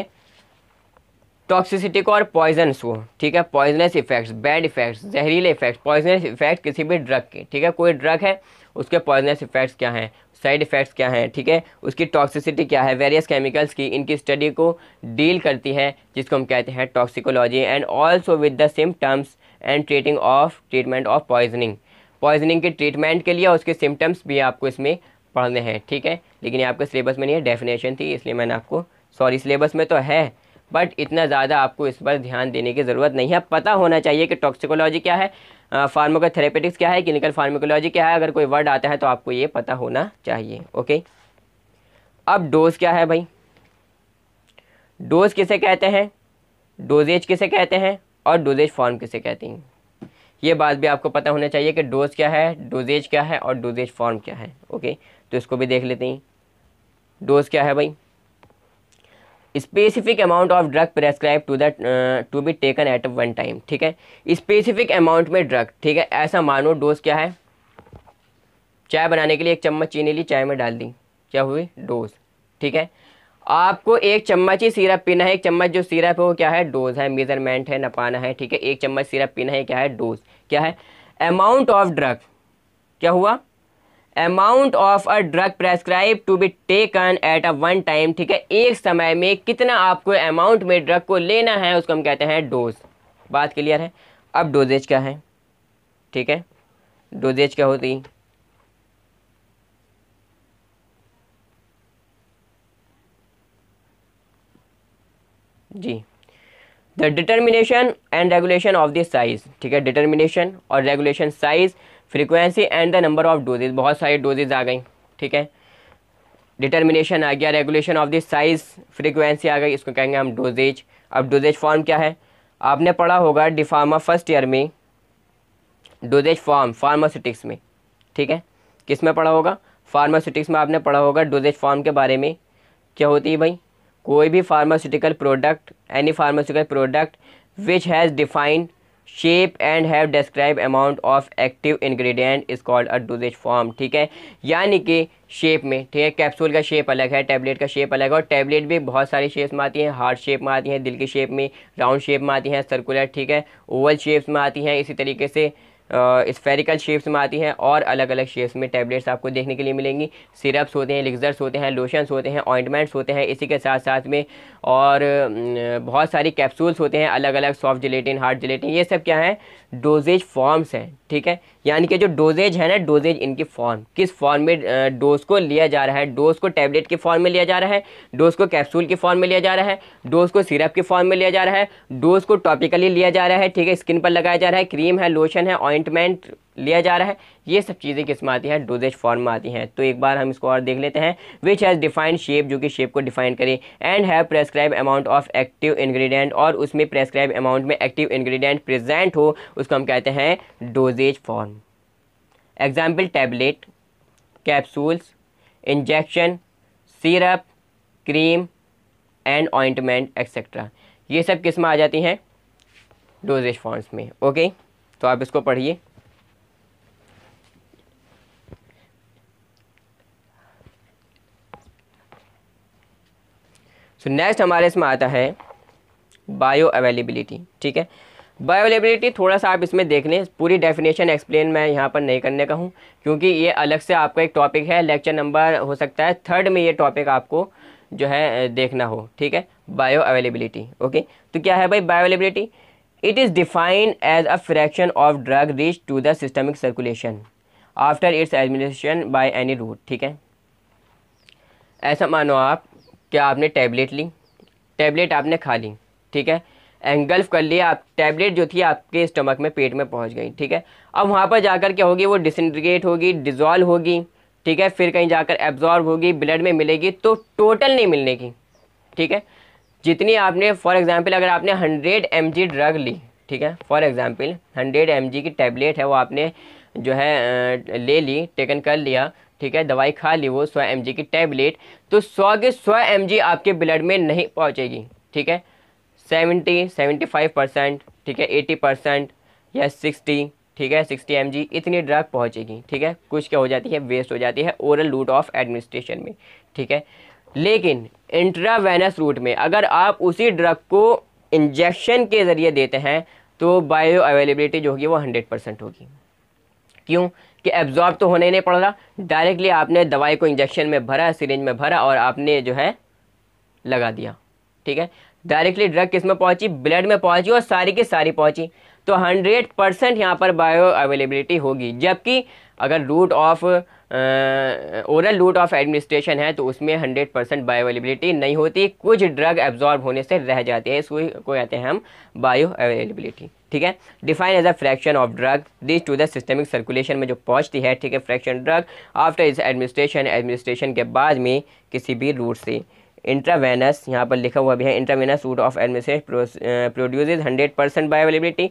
टॉक्सिसिटी को और पॉइजनस को ठीक है पॉइजनस इफेक्ट्स बैड इफेक्ट्स जहरीले इफेक्ट्स पॉइजनस इफेक्ट किसी भी ड्रग के ठीक है कोई ड्रग है उसके पॉइजनस इफेक्ट्स क्या हैं साइड इफ़ेक्ट्स क्या हैं ठीक है उसकी टॉक्सिसिटी क्या है वेरियस केमिकल्स की इनकी स्टडी को डील करती है जिसको हम कहते हैं toxicology and also with the symptoms and treating of treatment of poisoning poisoning के ट्रीटमेंट के लिए उसके सिम्टम्स भी आपको इसमें पढ़ने हैं ठीक है लेकिन ये आपके सिलेबस में नहीं है डेफिनेशन थी इसलिए मैंने आपको सॉरी सिलेबस में तो है बट इतना ज़्यादा आपको इस पर ध्यान देने की ज़रूरत नहीं है पता होना चाहिए कि टॉक्सिकोलॉजी क्या है फार्मोकोथेरेपेटिक्स क्या है क्लिनिकल फार्मोकोलॉजी क्या है अगर कोई वर्ड आता है तो आपको ये पता होना चाहिए ओके अब डोज क्या है भाई डोज किसे कहते हैं डोजेज किसे कहते हैं और डोजेज फॉर्म किसे कहते हैं ये बात भी आपको पता होना चाहिए कि डोज क्या है डोजेज क्या है और डोजेज फॉर्म क्या है ओके तो इसको भी देख लेते हैं डोज क्या है भाई specific amount of drug prescribe to that to be taken at one time ठीक है स्पेसिफिक अमाउंट में ड्रग ठीक है ऐसा मानो डोज क्या है चाय बनाने के लिए एक चम्मच चीनी ली चाय में डाल दी क्या हुई डोज ठीक है आपको एक चम्मच ही सिरप पीना है एक चम्मच जो सिरप है वो क्या है डोज है मेजरमेंट है नपाना है ठीक है एक चम्मच सिरप पीना है क्या है डोज क्या है अमाउंट ऑफ ड्रग क्या हुआ amount of a drug prescribe to be taken at a one time ठीक है एक समय में कितना आपको अमाउंट में ड्रग को लेना है उसको हम कहते हैं डोज बात क्लियर है अब डोजेज क्या है ठीक है डोजेज क्या होती है जी the determination and regulation of this size ठीक है डिटर्मिनेशन और regulation size frequency and the number of dosages बहुत सारी डोजेज आ गई ठीक है डिटर्मिनेशन आ गया regulation of the size frequency आ गई इसको कहेंगे हम डोजेज अब डोजेज फॉर्म क्या है आपने पढ़ा होगा डिफार्मा फर्स्ट ईयर में डोजेज फॉर्म फार्मास्यूटिक्स में ठीक है किस में पढ़ा होगा फार्मास्यूटिक्स में आपने पढ़ा होगा डोजेज फॉर्म के बारे में क्या होती है भाई कोई भी pharmaceutical product any pharmaceutical product which has defined shape and have describe amount of active ingredient is called a dosages form ठीक है यानी कि शेप में ठीक है कैप्सूल का शेप अलग है टैबलेट का शेप अलग है और टैबलेट भी बहुत सारी शेप्स में आती हैं हार्ट शेप में आती हैं दिल की शेप में राउंड शेप में आती हैं सर्कुलर ठीक है ओवल शेप्स में आती हैं इसी तरीके से स्फेरिकल शेप्स में आती हैं और अलग अलग शेप्स में टैबलेट्स आपको देखने के लिए मिलेंगी सिरप्स होते हैं लिक्जर्स होते हैं लोशंस होते हैं ऑइंटमेंट्स होते हैं इसी के साथ साथ में और बहुत सारी कैप्सूल्स होते हैं अलग अलग सॉफ्ट जिलेटिन हार्ड जिलेटिन ये सब क्या है डोजेज फॉर्म्स हैं ठीक है यानी कि जो डोजेज है ना डोजेज इनकी फॉर्म किस फॉर्म में डोज को लिया जा रहा है डोज को टैबलेट के फॉर्म में लिया जा रहा है डोज को कैप्सूल के फॉर्म में लिया जा रहा है डोज को सिरप के फॉर्म में लिया जा रहा है डोज को टॉपिकली लिया जा रहा है ठीक है स्किन पर लगाया जा रहा है क्रीम है लोशन है ऑइंटमेंट लिया जा रहा है ये सब चीज़ें किस में आती हैं डोजेज फॉर्म में आती हैं तो एक बार हम इसको और देख लेते हैं विच हैज़ डिफाइंड शेप जो कि शेप को डिफाइन करे and have prescribe amount of active ingredient और उसमें प्रेस्क्राइब अमाउंट में एक्टिव इन्ग्रीडियंट प्रेजेंट हो उसको हम कहते हैं dosages form example tablet capsules injection syrup cream and ointment etcetera ये सब में आ जाती हैं डोजेज फॉर्म्स में ओके तो आप इसको पढ़िए सो नेक्स्ट हमारे इसमें आता है बायो अवेलेबिलिटी ठीक है बायो अवेलेबिलिटी थोड़ा सा आप इसमें देख लें पूरी डेफिनेशन एक्सप्लेन मैं यहाँ पर नहीं करने का हूँ क्योंकि ये अलग से आपका एक टॉपिक है लेक्चर नंबर हो सकता है थर्ड में ये टॉपिक आपको जो है देखना हो ठीक है बायो अवेलेबिलिटी ओके तो क्या है भाई bioavailability it is defined as a fraction of drug reach to the systemic circulation after its administration by any route ठीक है ऐसा मानो आप क्या आपने टैबलेट ली टैबलेट आपने खा ली ठीक है एंगल्फ कर लिया आप टैबलेट जो थी आपके स्टमक में पेट में पहुंच गई ठीक है अब वहाँ पर जाकर क्या होगी वो डिसइंटीग्रेट होगी डिजॉल्व होगी ठीक है फिर कहीं जाकर एब्जॉर्ब होगी ब्लड में मिलेगी तो टोटल नहीं मिलने की ठीक है जितनी आपने फॉर एग्ज़ाम्पल अगर आपने हंड्रेड एम ड्रग ली ठीक है फॉर एग्ज़ाम्पल हंड्रेड एम की टैबलेट है वो आपने जो है ले ली टेकन कर लिया ठीक है दवाई खा ली वो सौ एम की टैबलेट तो सौ के सौ एम आपके ब्लड में नहीं पहुँचेगी ठीक है सेवेंटी सेवेंटी फाइव परसेंट ठीक है एटी परसेंट या सिक्सटी ठीक है सिक्सटी एम इतनी ड्रग पहुँचेगी ठीक है कुछ क्या हो जाती है वेस्ट हो जाती है ओरल रूट ऑफ एडमिनिस्ट्रेशन में ठीक है लेकिन इंट्रावेनस रूट में अगर आप उसी ड्रग को इंजेक्शन के ज़रिए देते हैं तो बायो अवेलेबिलिटी जो होगी वो हंड्रेड परसेंट होगी क्यों कि एब्जॉर्ब तो होने ही नहीं पड़ रहा डायरेक्टली आपने दवाई को इंजेक्शन में भरा सिरिंज में भरा और आपने जो है लगा दिया ठीक है डायरेक्टली ड्रग किस में पहुंची ब्लड में पहुंची और सारी की सारी पहुंची तो 100 परसेंट यहाँ पर बायो अवेलेबिलिटी होगी जबकि अगर route of oral route of administration है तो उसमें हंड्रेड परसेंट बायोअवेलेबिलिटी नहीं होती कुछ ड्रग एब्जॉर्ब होने से रह जाते हैं इसको को कहते हैं हम बायो अवेलेबिलिटी ठीक है define as a fraction of drug this to the systemic circulation में जो पहुंचती है ठीक है फ्रैक्शन ड्रग आफ्टर इस एडमिनिस्ट्रेशन एडमिनिस्ट्रेशन के बाद में किसी भी रूट से इंट्रावेनस यहाँ पर लिखा हुआ भी है intravenous route of administration produce hundred percent bioavailability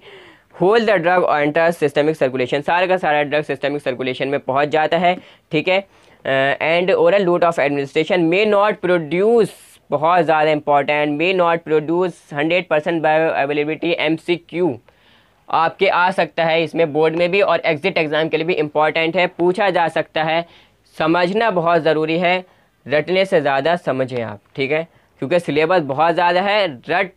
whole the drug और एंटर सिस्टमिक सर्कुलेशन सारा का सारा ड्रग सिस्टमिक सर्कुलेशन में पहुंच जाता है ठीक है and oral route of administration may not produce बहुत ज़्यादा important may not produce hundred percent bioavailability M C Q आपके आ सकता है इसमें बोर्ड में भी और एग्ज़िट एग्ज़ाम के लिए भी इम्पॉर्टेंट है पूछा जा सकता है समझना बहुत ज़रूरी है रटने से ज़्यादा समझें आप ठीक है क्योंकि सिलेबस बहुत ज़्यादा है रट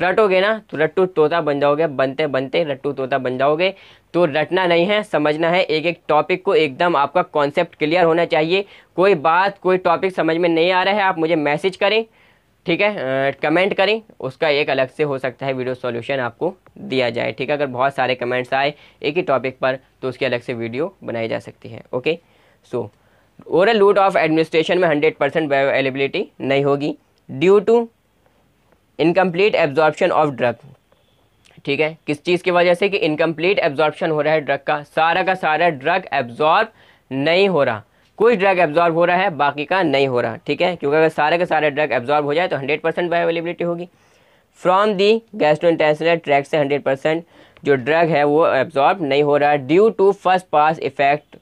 रटोगे ना तो रट्टू तोता बन जाओगे बनते बनते रट्टू तोता बन जाओगे तो रटना नहीं है समझना है एक एक टॉपिक को एकदम आपका कॉन्सेप्ट क्लियर होना चाहिए कोई बात कोई टॉपिक समझ में नहीं आ रहा है आप मुझे मैसेज करें ठीक है कमेंट करें उसका एक अलग से हो सकता है वीडियो सॉल्यूशन आपको दिया जाए ठीक है अगर बहुत सारे कमेंट्स आए एक ही टॉपिक पर तो उसकी अलग से वीडियो बनाई जा सकती है okay so oral route of administration में हंड्रेड परसेंट अवेलेबिलिटी नहीं होगी due to incomplete absorption of drug ठीक है किस चीज़ की वजह से कि इनकम्प्लीट एब्जॉर्प्शन हो रहा है ड्रग का सारा का सारा ड्रग एब्जॉर्ब नहीं हो रहा कुछ ड्रग एब्जॉर्ब हो रहा है बाकी का नहीं हो रहा ठीक है क्योंकि अगर सारे का सारा ड्रग एब्जॉर्ब हो जाए तो हंड्रेड परसेंट बायोअवेलेबिलिटी होगी फ्रॉम दी इंटेंसनल ट्रैक से हंड्रेड परसेंट जो ड्रग है वो एब्जॉर्ब नहीं हो रहा due to first pass effect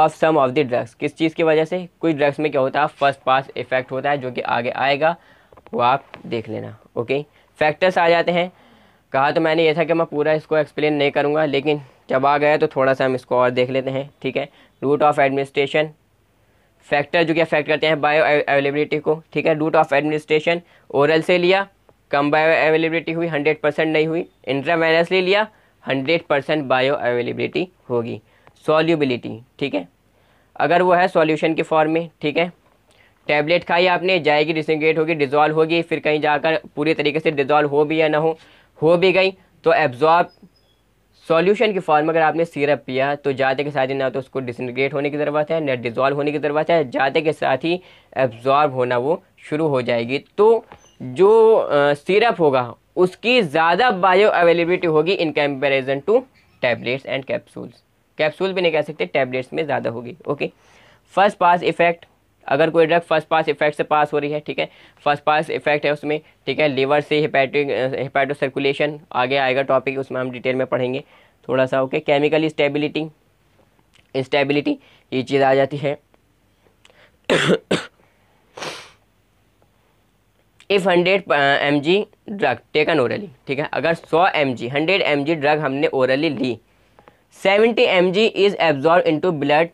of some of the drugs किस चीज़ की वजह से कुछ ड्रग्स में क्या होता है फर्स्ट पास इफेक्ट होता है जो कि आगे आएगा वो आप देख लेना ओके फैक्टर्स आ जाते हैं कहा तो मैंने ये था कि मैं पूरा इसको एक्सप्लेन नहीं करूँगा लेकिन जब आ गया तो थोड़ा सा हम इसको और देख लेते हैं ठीक है रूट ऑफ एडमिनिस्ट्रेशन फैक्टर जो कि अफेक्ट करते हैं बायो अवेलेबिलिटी को ठीक है रूट ऑफ एडमिनिस्ट्रेशन ओरल से लिया कम बायो अवेलेबिलिटी हुई हंड्रेड परसेंट नहीं हुई इंट्रावेनसली लिया हंड्रेड परसेंट बायो अवेलेबिलिटी होगी सॉल्यूबिलिटी ठीक है अगर वो है सॉल्यूशन के फॉर्म में ठीक है टैबलेट खाई आपने जाएगी डिसंगेट होगी डिजॉल्व होगी फिर कहीं जाकर पूरी तरीके से डिजॉल्व हो भी या ना हो हो भी गई तो एब्जॉर्ब सॉल्यूशन की फॉर्म अगर आपने सीरप पिया तो जाते के साथ ही ना तो उसको डिसंगेट होने की ज़रूरत है ना डिजॉल्व होने की ज़रूरत है जाते के साथ ही एब्जॉर्ब होना वो शुरू हो जाएगी तो जो सिरप सीरप होगा उसकी ज़्यादा बायो अवेलेबिलिटी होगी in comparison to tablets and capsules capsule भी नहीं कह सकते टैबलेट्स में ज़्यादा होगी ओके फर्स्ट पास इफेक्ट अगर कोई ड्रग फर्स्ट पास इफेक्ट से पास हो रही है ठीक है फर्स्ट पास इफेक्ट है उसमें ठीक है लीवर से हिपैटिक हिपैटो सर्कुलेशन आगे आएगा टॉपिक उसमें हम डिटेल में पढ़ेंगे थोड़ा सा ओके केमिकल स्टेबिलिटी इंस्टेबिलिटी ये चीज़ आ जाती है if hundred M G drug taken orally ठीक है अगर सौ M G hundred M G drug हमने ओरली ली seventy M G is absorb to blood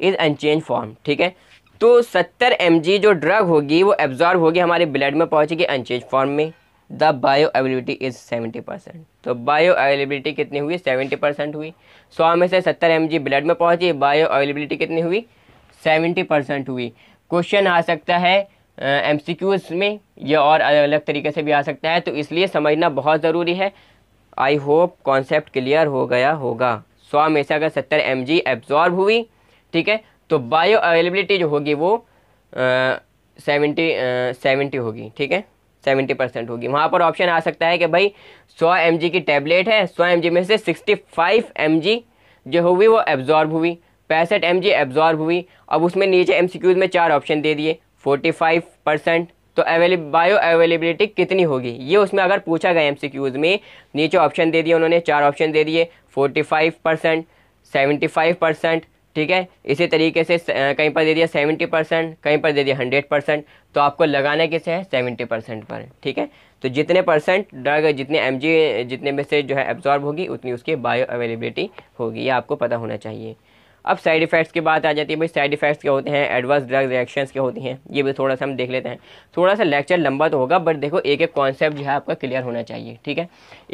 is unchange form ठीक है तो 70 एम जो ड्रग होगी वो एब्जॉर्ब होगी हमारे ब्लड में पहुँचेगी अनचेंज फॉर्म में the bioavailability is seventy percent तो बायो अवेलेबिलिटी कितनी हुई सेवेंटी परसेंट हुई सौ में से सत्तर एम ब्लड में पहुँची बायो अवेलेबिलिटी कितनी हुई सेवेंटी परसेंट हुई क्वेश्चन आ सकता है एम uh, में या और अलग अलग तरीके से भी आ सकता है तो इसलिए समझना बहुत ज़रूरी है आई होप कॉन्सेप्ट क्लियर हो गया होगा सौ में से अगर सत्तर एम जी एब्जॉर्ब हुई ठीक है तो बायो अवेलेबिलिटी जो होगी वो सेवेंटी सेवेंटी होगी ठीक है सेवेंटी परसेंट होगी वहाँ पर ऑप्शन आ सकता है कि भाई सौ एम की टैबलेट है सौ एम में से सिक्सटी फाइव एम जो हुई वो एब्जॉर्ब हुई पैंसठ एम जी हुई अब उसमें नीचे एम में चार ऑप्शन दे दिए फोर्टी फाइव परसेंट तो अवेले बायो अवेलेबिलिटी कितनी होगी ये उसमें अगर पूछा गया एम में नीचे ऑप्शन दे दिए उन्होंने चार ऑप्शन दे दिए forty five percent seventy five percent ठीक है इसी तरीके से कहीं पर दे दिया सेवेंटी परसेंट कहीं पर दे दिया हंड्रेड परसेंट तो आपको लगाना किसे है सेवेंटी परसेंट पर ठीक है तो जितने परसेंट ड्रग जितने एम जितने में से जो है एब्जॉर्ब होगी उतनी उसकी बायो अवेलेबिलिटी होगी ये आपको पता होना चाहिए अब साइड इफ़ेक्ट्स की बात आ जाती है भाई साइड इफ़ेक्ट्स क्या होते हैं एडवर्स ड्रग रिएक्शंस क्या होती हैं ये भी थोड़ा सा हम देख लेते हैं थोड़ा सा लेक्चर लंबा तो होगा बट देखो एक एक कॉन्सेप्ट जो है आपका क्लियर होना चाहिए ठीक है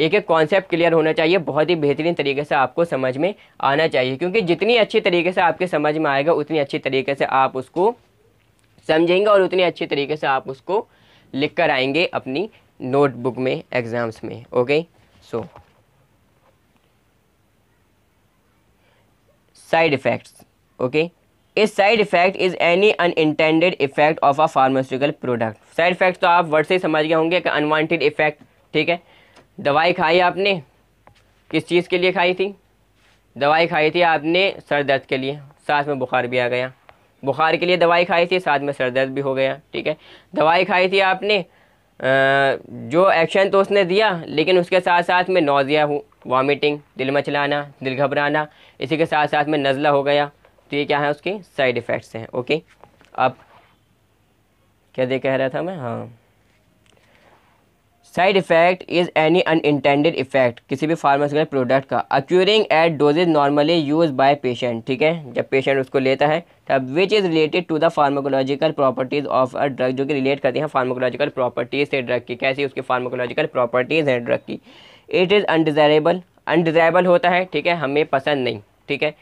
एक एक कॉन्सेप्ट क्लियर होना चाहिए बहुत ही बेहतरीन तरीके से आपको समझ में आना चाहिए क्योंकि जितनी अच्छी तरीके से आपके समझ में आएगा उतनी अच्छी तरीके से आप उसको समझेंगे और उतनी अच्छी तरीके से आप उसको लिख कर आएंगे अपनी नोटबुक में एग्ज़ाम्स में okay so side effects okay a side effect is any unintended effect of a pharmaceutical product side effect तो आप वर्ड से समझ गए होंगे कि अनवांटेड इफेक्ट ठीक है दवाई खाई आपने किस चीज़ के लिए खाई थी दवाई खाई थी आपने सर दर्द के लिए साथ में बुखार भी आ गया बुखार के लिए दवाई खाई थी साथ में सर दर्द भी हो गया ठीक है दवाई खाई थी आपने जो एक्शन तो उसने दिया लेकिन उसके साथ साथ में हूँ वॉमिटिंग दिल मचलाना दिल घबराना इसी के साथ साथ में नज़ला हो गया तो ये क्या है उसके साइड इफ़ेक्ट्स हैं ओके अब क्या दे कह रहा था मैं हाँ side effect is any unintended effect किसी भी फार्मास्यूटिकल प्रोडक्ट का occurring at dosages normally use by patient ठीक है जब पेशेंट उसको लेता है तब which is related to the pharmacological properties of a drug जो कि रिलेट करती हैं फार्माकोलॉजिकल प्रॉपर्टीज़ से ड्रग की कैसी उसकी फार्माकोलॉजिकल प्रॉपर्टीज़ हैं ड्रग की इट इज़ अनडिज़ायरेबल अनडिज़ायरेबल होता है ठीक है हमें पसंद नहीं ठीक है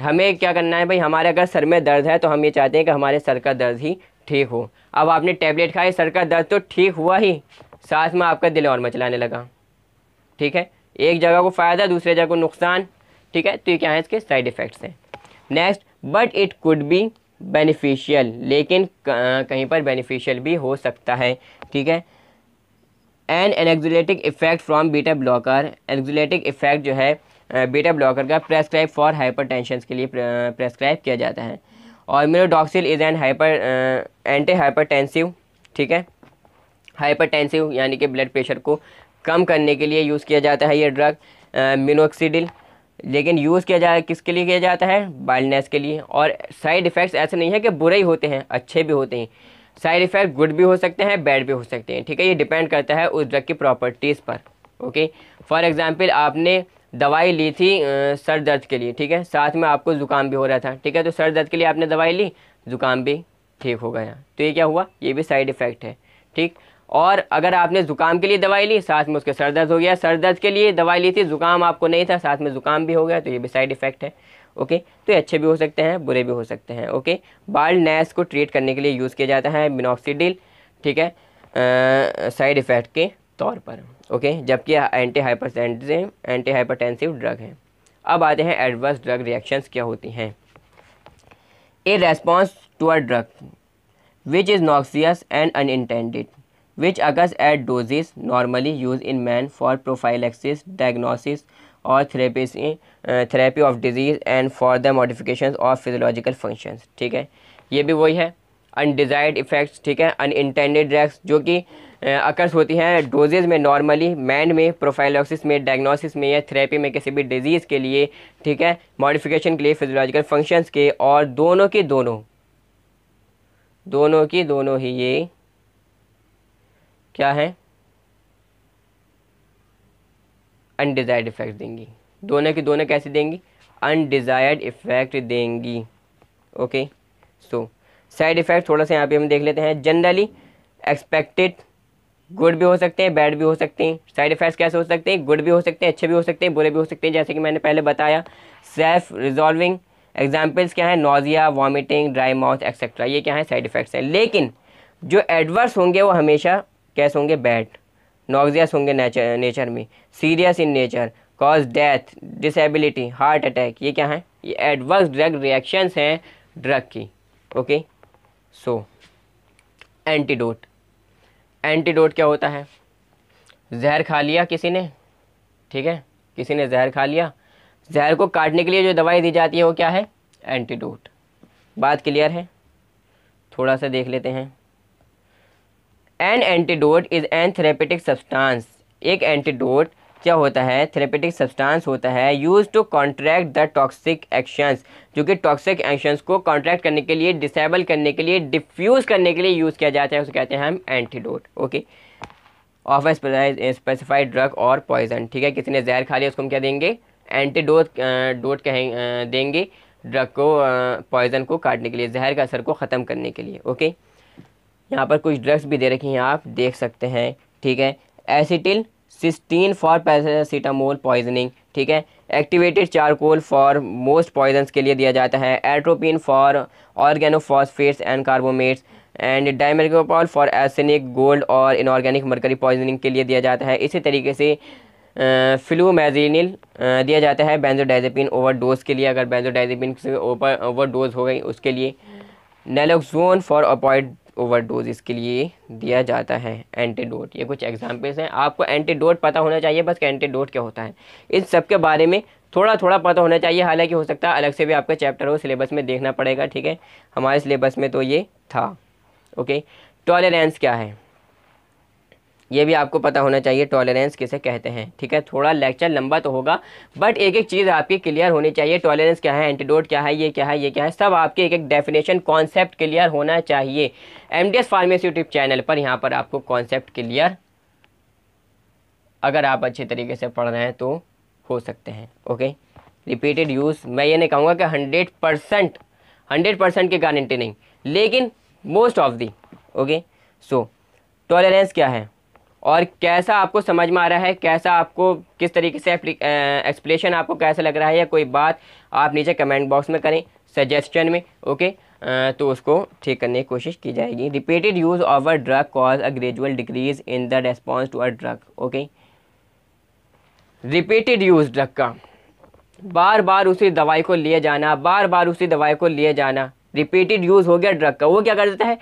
हमें क्या करना है भाई हमारे अगर सर में दर्द है तो हम ये चाहते हैं कि हमारे सर का दर्द ही ठीक हो अब आपने टैबलेट खाई सर का दर्द तो ठीक हुआ ही साथ में आपका दिल और मचलाने लगा ठीक है एक जगह को फ़ायदा दूसरे जगह को नुकसान ठीक है तो ये क्या है इसके साइड इफ़ेक्ट्स हैं next but it could be beneficial लेकिन कहीं पर बेनिफिशियल भी हो सकता है ठीक है and anxiolytic effect from beta blocker anxiolytic effect जो है बीटा ब्लॉकर का प्रेस्क्राइब फॉर हाइपर के लिए प्रेस्क्राइब किया जाता है और minoxidil is an hyper anti hypertensive ठीक है हाइपरटेंसिव यानी कि ब्लड प्रेशर को कम करने के लिए यूज़ किया जाता है ये ड्रग मिनोक्सीडिल लेकिन यूज़ किया जा किसके लिए किया जाता है बाइलनेस के लिए और साइड इफ़ेक्ट्स ऐसे नहीं है कि बुरे ही होते हैं अच्छे भी होते हैं साइड इफ़ेक्ट गुड भी हो सकते हैं बैड भी हो सकते हैं ठीक है ये डिपेंड करता है उस ड्रग की प्रॉपर्टीज़ पर ओके फॉर एग्ज़ाम्पल आपने दवाई ली थी सर दर्द के लिए ठीक है साथ में आपको ज़ुकाम भी हो रहा था ठीक है तो सर दर्द के लिए आपने दवाई ली ज़ुकाम भी ठीक हो गया तो ये क्या हुआ ये भी साइड इफ़ेक्ट है ठीक और अगर आपने ज़ुकाम के लिए दवाई ली साथ में उसके सर दर्द हो गया सर दर्द के लिए दवाई ली थी ज़ुकाम आपको नहीं था साथ में ज़ुकाम भी हो गया तो ये भी साइड इफ़ेक्ट है ओके तो ये अच्छे भी हो सकते हैं बुरे भी हो सकते हैं ओके बाल नैस को ट्रीट करने के लिए यूज़ किया जाता है मिनोक्सीडिल ठीक है साइड इफ़ेक्ट के तौर पर ओके जबकि anti hypertensive anti hypertensive drug हैं अब आते हैं एडवर्स ड्रग रिएक्शंस क्या होती हैं a response to a drug which is noxious and unintended which occurs at doses normally used in man for prophylaxis diagnosis और therapies therapy of disease and for the modification of physiological functions ठीक है ये भी वही है undesired effects ठीक है intended drugs जो कि अकर्स uh, होती हैं डोजेज में नॉर्मली मैन में प्रोफाइलॉक्सिस में डायग्नोसिस में या थेरेपी में किसी भी डिजीज़ के लिए ठीक है मॉडिफिकेशन के लिए फिजोलॉजिकल फंक्शंस के और दोनों के दोनों दोनों की दोनों ही ये क्या हैं अनडिज़ायर्ड इफ़ेक्ट देंगी दोनों की दोनों कैसे देंगी अनडिज़ायर्ड इफ़ेक्ट देंगी ओके सो साइड इफ़ेक्ट थोड़ा सा यहाँ पे हम देख लेते हैं जनरली एक्सपेक्टेड गुड भी हो सकते हैं बैड भी हो सकते हैं साइड इफ़ेक्ट्स कैसे हो सकते हैं गुड भी हो सकते हैं अच्छे भी हो सकते हैं बुरे भी हो सकते हैं जैसे कि मैंने पहले बताया सेल्फ रिजॉल्विंग एग्जाम्पल्स क्या है nausea vomiting dry mouth et cetera ये क्या है साइड इफ़ेक्ट्स हैं लेकिन जो एडवर्स होंगे वो हमेशा कैसे होंगे बैड नॉगजियस होंगे नेचर नेचर में serious in nature cause death disability heart attack ये क्या है ये एडवर्स ड्रग रिएक्शंस हैं ड्रग की ओके सो एंटीडोट एंटीडोट क्या होता है जहर खा लिया किसी ने ठीक है किसी ने जहर खा लिया जहर को काटने के लिए जो दवाई दी जाती है वो क्या है एंटीडोट बात क्लियर है थोड़ा सा देख लेते हैं an antidote is an therapeutic substance एक एंटीडोट क्या होता है थेरेपेटिक सब्सटेंस होता है used to contract the toxic actions जो कि टॉक्सिक एक्शंस को कॉन्ट्रैक्ट करने के लिए डिसेबल करने के लिए डिफ्यूज़ करने के लिए यूज़ किया जाता है उसे कहते हैं हम antidote okay of a specified drug और पॉइजन ठीक है किसी ने जहर खा लिया उसको हम क्या देंगे एंटीडोट डोट कहें देंगे ड्रग को पॉइजन को काटने के लिए जहर का असर को ख़त्म करने के लिए ओके okay? यहाँ पर कुछ ड्रग्स भी दे रखी हैं आप देख सकते हैं ठीक है acetyl cysteine for paracetamol poisoning ठीक है activated charcoal for most poisons के लिए दिया जाता है atropine for organophosphates and carbamates and dimercaprol for arsenic gold और इनऑर्गेनिक मरकरी पॉइजनिंग के लिए दिया जाता है इसी तरीके से फ्लूमेजिनिल दिया जाता है बेंजोडाइजेपिन ओवरडोज के लिए अगर बेंजोडाइजेपिन ओवर ओवरडोज हो गई उसके लिए नेलोक्सोन फॉर अपॉइड ओवरडोज इसके लिए दिया जाता है एंटीडोट ये कुछ एग्जाम्पल्स हैं आपको एंटीडोट पता होना चाहिए बस एंटीडोट क्या होता है इन सब के बारे में थोड़ा थोड़ा पता होना चाहिए हालांकि हो सकता है अलग से भी आपका चैप्टर हो सिलेबस में देखना पड़ेगा ठीक है हमारे सिलेबस में तो ये था ओके टॉलरेंस क्या है ये भी आपको पता होना चाहिए टॉलरेंस किसे कहते हैं ठीक है थोड़ा लेक्चर लंबा तो होगा बट एक एक चीज़ आपकी क्लियर होनी चाहिए टॉलरेंस क्या है एंटीडोट क्या है ये क्या है ये क्या है सब आपके एक एक डेफिनेशन कॉन्सेप्ट क्लियर होना चाहिए M D S pharmacy YouTube channel पर यहाँ पर आपको कॉन्सेप्ट क्लियर अगर आप अच्छे तरीके से पढ़ रहे हैं तो हो सकते हैं ओके रिपीटेड यूज़ मैं ये नहीं कहूँगा कि हंड्रेड परसेंट हंड्रेड परसेंट की गारंटी नहीं लेकिन most of the okay so tolerance क्या है और कैसा आपको समझ में आ रहा है कैसा आपको किस तरीके से एक्सप्लेशन आपको कैसा लग रहा है या कोई बात आप नीचे कमेंट बॉक्स में करें सजेशन में ओके तो उसको ठीक करने की कोशिश की जाएगी repeated use of a drug cause a gradual decrease in the response to a drug okay repeated use drug का बार बार उसी दवाई को लिए जाना बार बार उसी दवाई को लिए जाना रिपीटेड यूज़ हो गया ड्रग का वो क्या कर देता है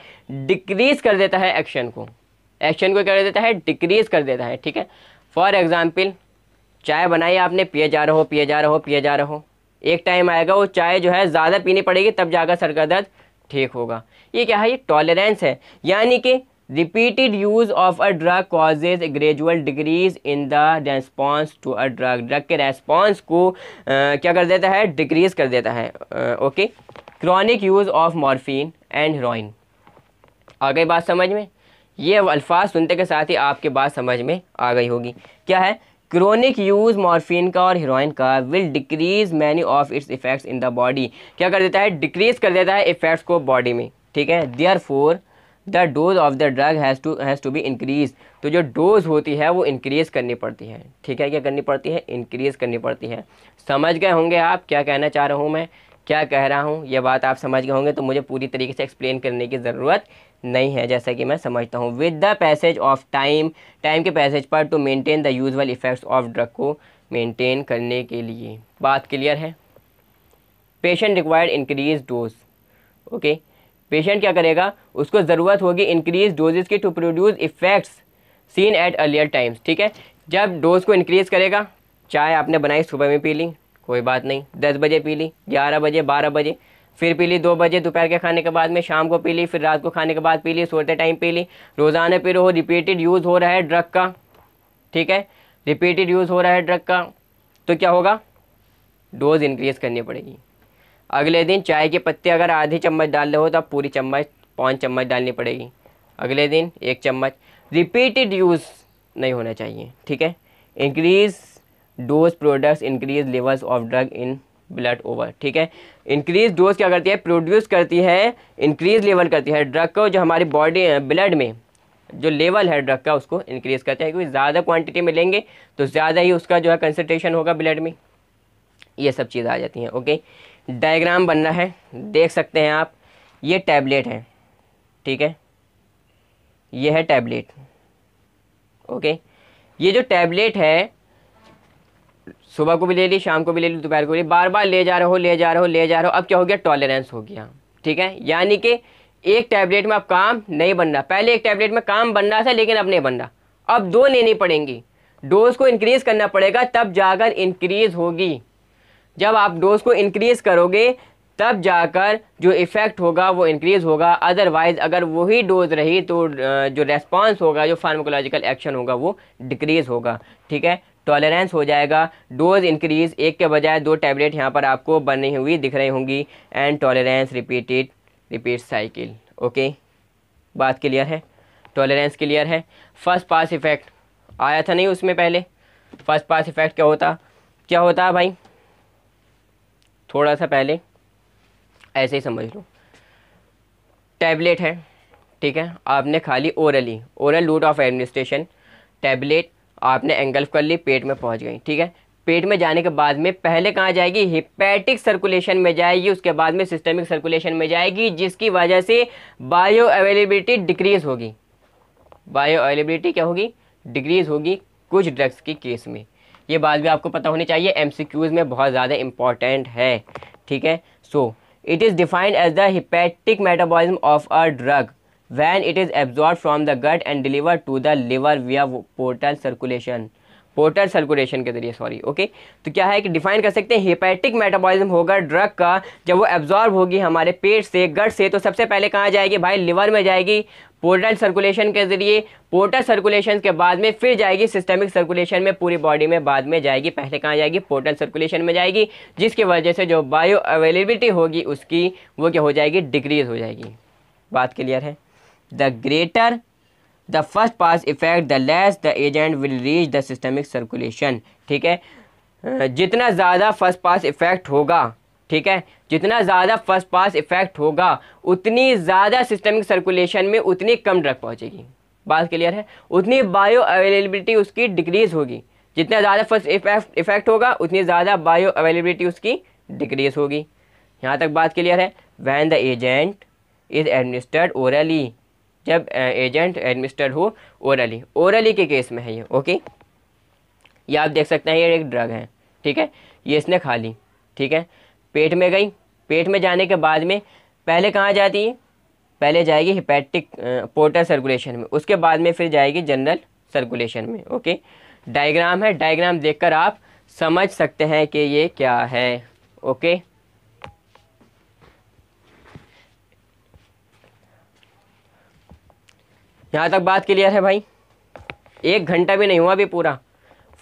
डिक्रीज कर देता है एक्शन को एक्शन को क्या देता है डिक्रीज कर देता है ठीक है फॉर एग्ज़ाम्पल चाय बनाई आपने पिए जा रहे हो पिए जा रहे हो पिए जा रहे हो एक टाइम आएगा वो चाय जो है ज़्यादा पीनी पड़ेगी तब जाकर सर का दर्द ठीक होगा ये क्या है ये टॉलरेंस है यानी कि repeated use of a drug causes gradual decrease in the response to a drug drug के रेस्पॉन्स को आ, क्या कर देता है डिक्रीज कर देता है okay chronic use of morphine and heroin आ गई बात समझ में ये अल्फाज सुनते के साथ ही आपके बात समझ में आ गई होगी क्या है क्रोनिक यूज़ मॉर्फिन का और हीरोइन का will decrease many of its effects in the body क्या कर देता है डिक्रीज कर देता है इफ़ेक्ट्स को बॉडी में ठीक है therefore the dose of the drug has to has to be increase तो जो डोज होती है वो इंक्रीज़ करनी पड़ती है ठीक है क्या करनी पड़ती है इंक्रीज़ करनी पड़ती है समझ गए होंगे आप क्या कहना चाह रहा हूँ मैं क्या कह रहा हूँ यह बात आप समझ गए होंगे तो मुझे पूरी तरीके से एक्सप्लेन करने की ज़रूरत नहीं है जैसा कि मैं समझता हूँ with the passage of time time के पैसेज पर to maintain the usual effects of drug को मेंटेन करने के लिए बात क्लियर है patient required increase dose okay patient क्या करेगा उसको ज़रूरत होगी इंक्रीज डोजेज की to produce effects seen at earlier times ठीक है जब डोज को इंक्रीज़ करेगा चाय आपने बनाई सुबह में पी ली कोई बात नहीं दस बजे पी ली ग्यारह बजे बारह बजे फिर पी ली दो बजे दोपहर के खाने के बाद में शाम को पी ली फिर रात को खाने के बाद पी ली सोते टाइम पी ली रोज़ाना पी रो रिपीटेड यूज़ हो रहा है ड्रग का ठीक है रिपीटेड यूज़ हो रहा है ड्रग का तो क्या होगा डोज इंक्रीज़ करनी पड़ेगी अगले दिन चाय के पत्ते अगर आधी चम्मच डाल रहे हो तो आप पूरी चम्मच पाँच चम्मच डालनी पड़ेगी अगले दिन एक चम्मच रिपीटेड यूज़ नहीं होना चाहिए ठीक है increase dose products increase levels of drug in blood over ठीक है इंक्रीज डोज क्या करती है प्रोड्यूस करती है इंक्रीज लेवल करती है ड्रग को जो हमारी बॉडी ब्लड में जो लेवल है ड्रग का उसको इंक्रीज करता है क्योंकि ज़्यादा क्वांटिटी में लेंगे तो ज़्यादा ही उसका जो है कंसनट्रेशन होगा ब्लड में ये सब चीज़ आ जाती हैं ओके डायग्राम बनना है देख सकते हैं आप ये टैबलेट है ठीक है ये है टैबलेट ओके ये जो टैबलेट है सुबह को भी ले ली शाम को भी ले ली दोपहर को भी बार बार ले जा रहे हो ले जा रहे हो ले जा रहे हो अब क्या हो गया टॉलरेंस हो गया ठीक है यानी कि एक टैबलेट में अब काम नहीं बन रहा पहले एक टैबलेट में काम बन रहा था लेकिन अब नहीं बन रहा अब दो लेनी पड़ेंगी डोज को इंक्रीज़ करना पड़ेगा तब जाकर इंक्रीज़ होगी जब आप डोज को इंक्रीज़ करोगे तब जाकर जो इफ़ेक्ट होगा वो इंक्रीज़ होगा अदरवाइज़ अगर वही डोज रही तो जो रेस्पॉन्स होगा जो फार्माकोलॉजिकल एक्शन होगा वो डिक्रीज़ होगा ठीक है टॉलरेंस हो जाएगा डोज इंक्रीज एक के बजाय दो टैबलेट यहाँ पर आपको बनी हुई दिख रही होंगी and tolerance repeated repeat cycle okay बात क्लियर है टॉलरेंस क्लियर है फर्स्ट पास इफेक्ट आया था नहीं उसमें पहले फर्स्ट पास इफेक्ट क्या होता क्या होता भाई थोड़ा सा पहले ऐसे ही समझ लो टैबलेट है ठीक है आपने खाली orally oral route of administration tablet आपने एंगल कर ली पेट में पहुंच गई ठीक है पेट में जाने के बाद में पहले कहाँ जाएगी हिपैटिक सर्कुलेशन में जाएगी उसके बाद में सिस्टमिक सर्कुलेशन में जाएगी जिसकी वजह से बायो अवेलेबिलिटी डिक्रीज होगी बायो अवेलेबिलिटी क्या होगी डिक्रीज होगी कुछ ड्रग्स की केस में ये बात भी आपको पता होनी चाहिए एम में बहुत ज़्यादा इंपॉर्टेंट है ठीक है so it is defined as the hepatic metabolism of a drug when it is absorbed from the gut and delivered to the liver via portal circulation portal circulation के जरिए सॉरी ओके तो क्या है कि define कर सकते हैं hepatic metabolism होगा ड्रग का जब वो एब्जॉर्ब होगी हमारे पेट से गट से तो सबसे पहले कहाँ जाएगी भाई लिवर में जाएगी पोर्टल सर्कुलेशन के जरिए पोर्टल सर्कुलेशन के बाद में फिर जाएगी सिस्टमिक सर्कुलेशन में पूरी बॉडी में बाद में जाएगी पहले कहाँ जाएगी पोर्टल सर्कुलेशन में जाएगी जिसकी वजह से जो बायो अवेलेबिलिटी होगी उसकी वो क्या हो जाएगी डिक्रीज हो जाएगी बात क्लियर है the greater the first pass effect the less the agent will reach the systemic circulation ठीक है जितना ज़्यादा फर्स्ट पास इफ़ेक्ट होगा ठीक है जितना ज़्यादा फर्स्ट पास इफ़ेक्ट होगा उतनी ज़्यादा सिस्टमिक सर्कुलेशन में उतनी कम ड्रग पहुँचेगी बात क्लियर है उतनी बायो अवेलेबिलिटी उसकी डिक्रीज़ होगी जितना ज़्यादा फर्स्ट इफेक्ट इफेक्ट होगा उतनी ज़्यादा बायो अवेलेबिलिटी उसकी डिक्रीज़ होगी यहाँ तक बात क्लियर है when the agent is administered orally जब एजेंट एडमिनिस्टर्ड हो ओरली ओरली के केस में है ये ओके ये आप देख सकते हैं ये एक ड्रग है ठीक है ये इसने खा ली ठीक है पेट में गई पेट में जाने के बाद में पहले कहाँ जाती है पहले जाएगी हिपैटिक पोर्टल सर्कुलेशन में उसके बाद में फिर जाएगी जनरल सर्कुलेशन में ओके डायग्राम है डायग्राम देखकर आप समझ सकते हैं कि ये क्या है ओके यहाँ तक बात क्लियर है भाई एक घंटा भी नहीं हुआ अभी पूरा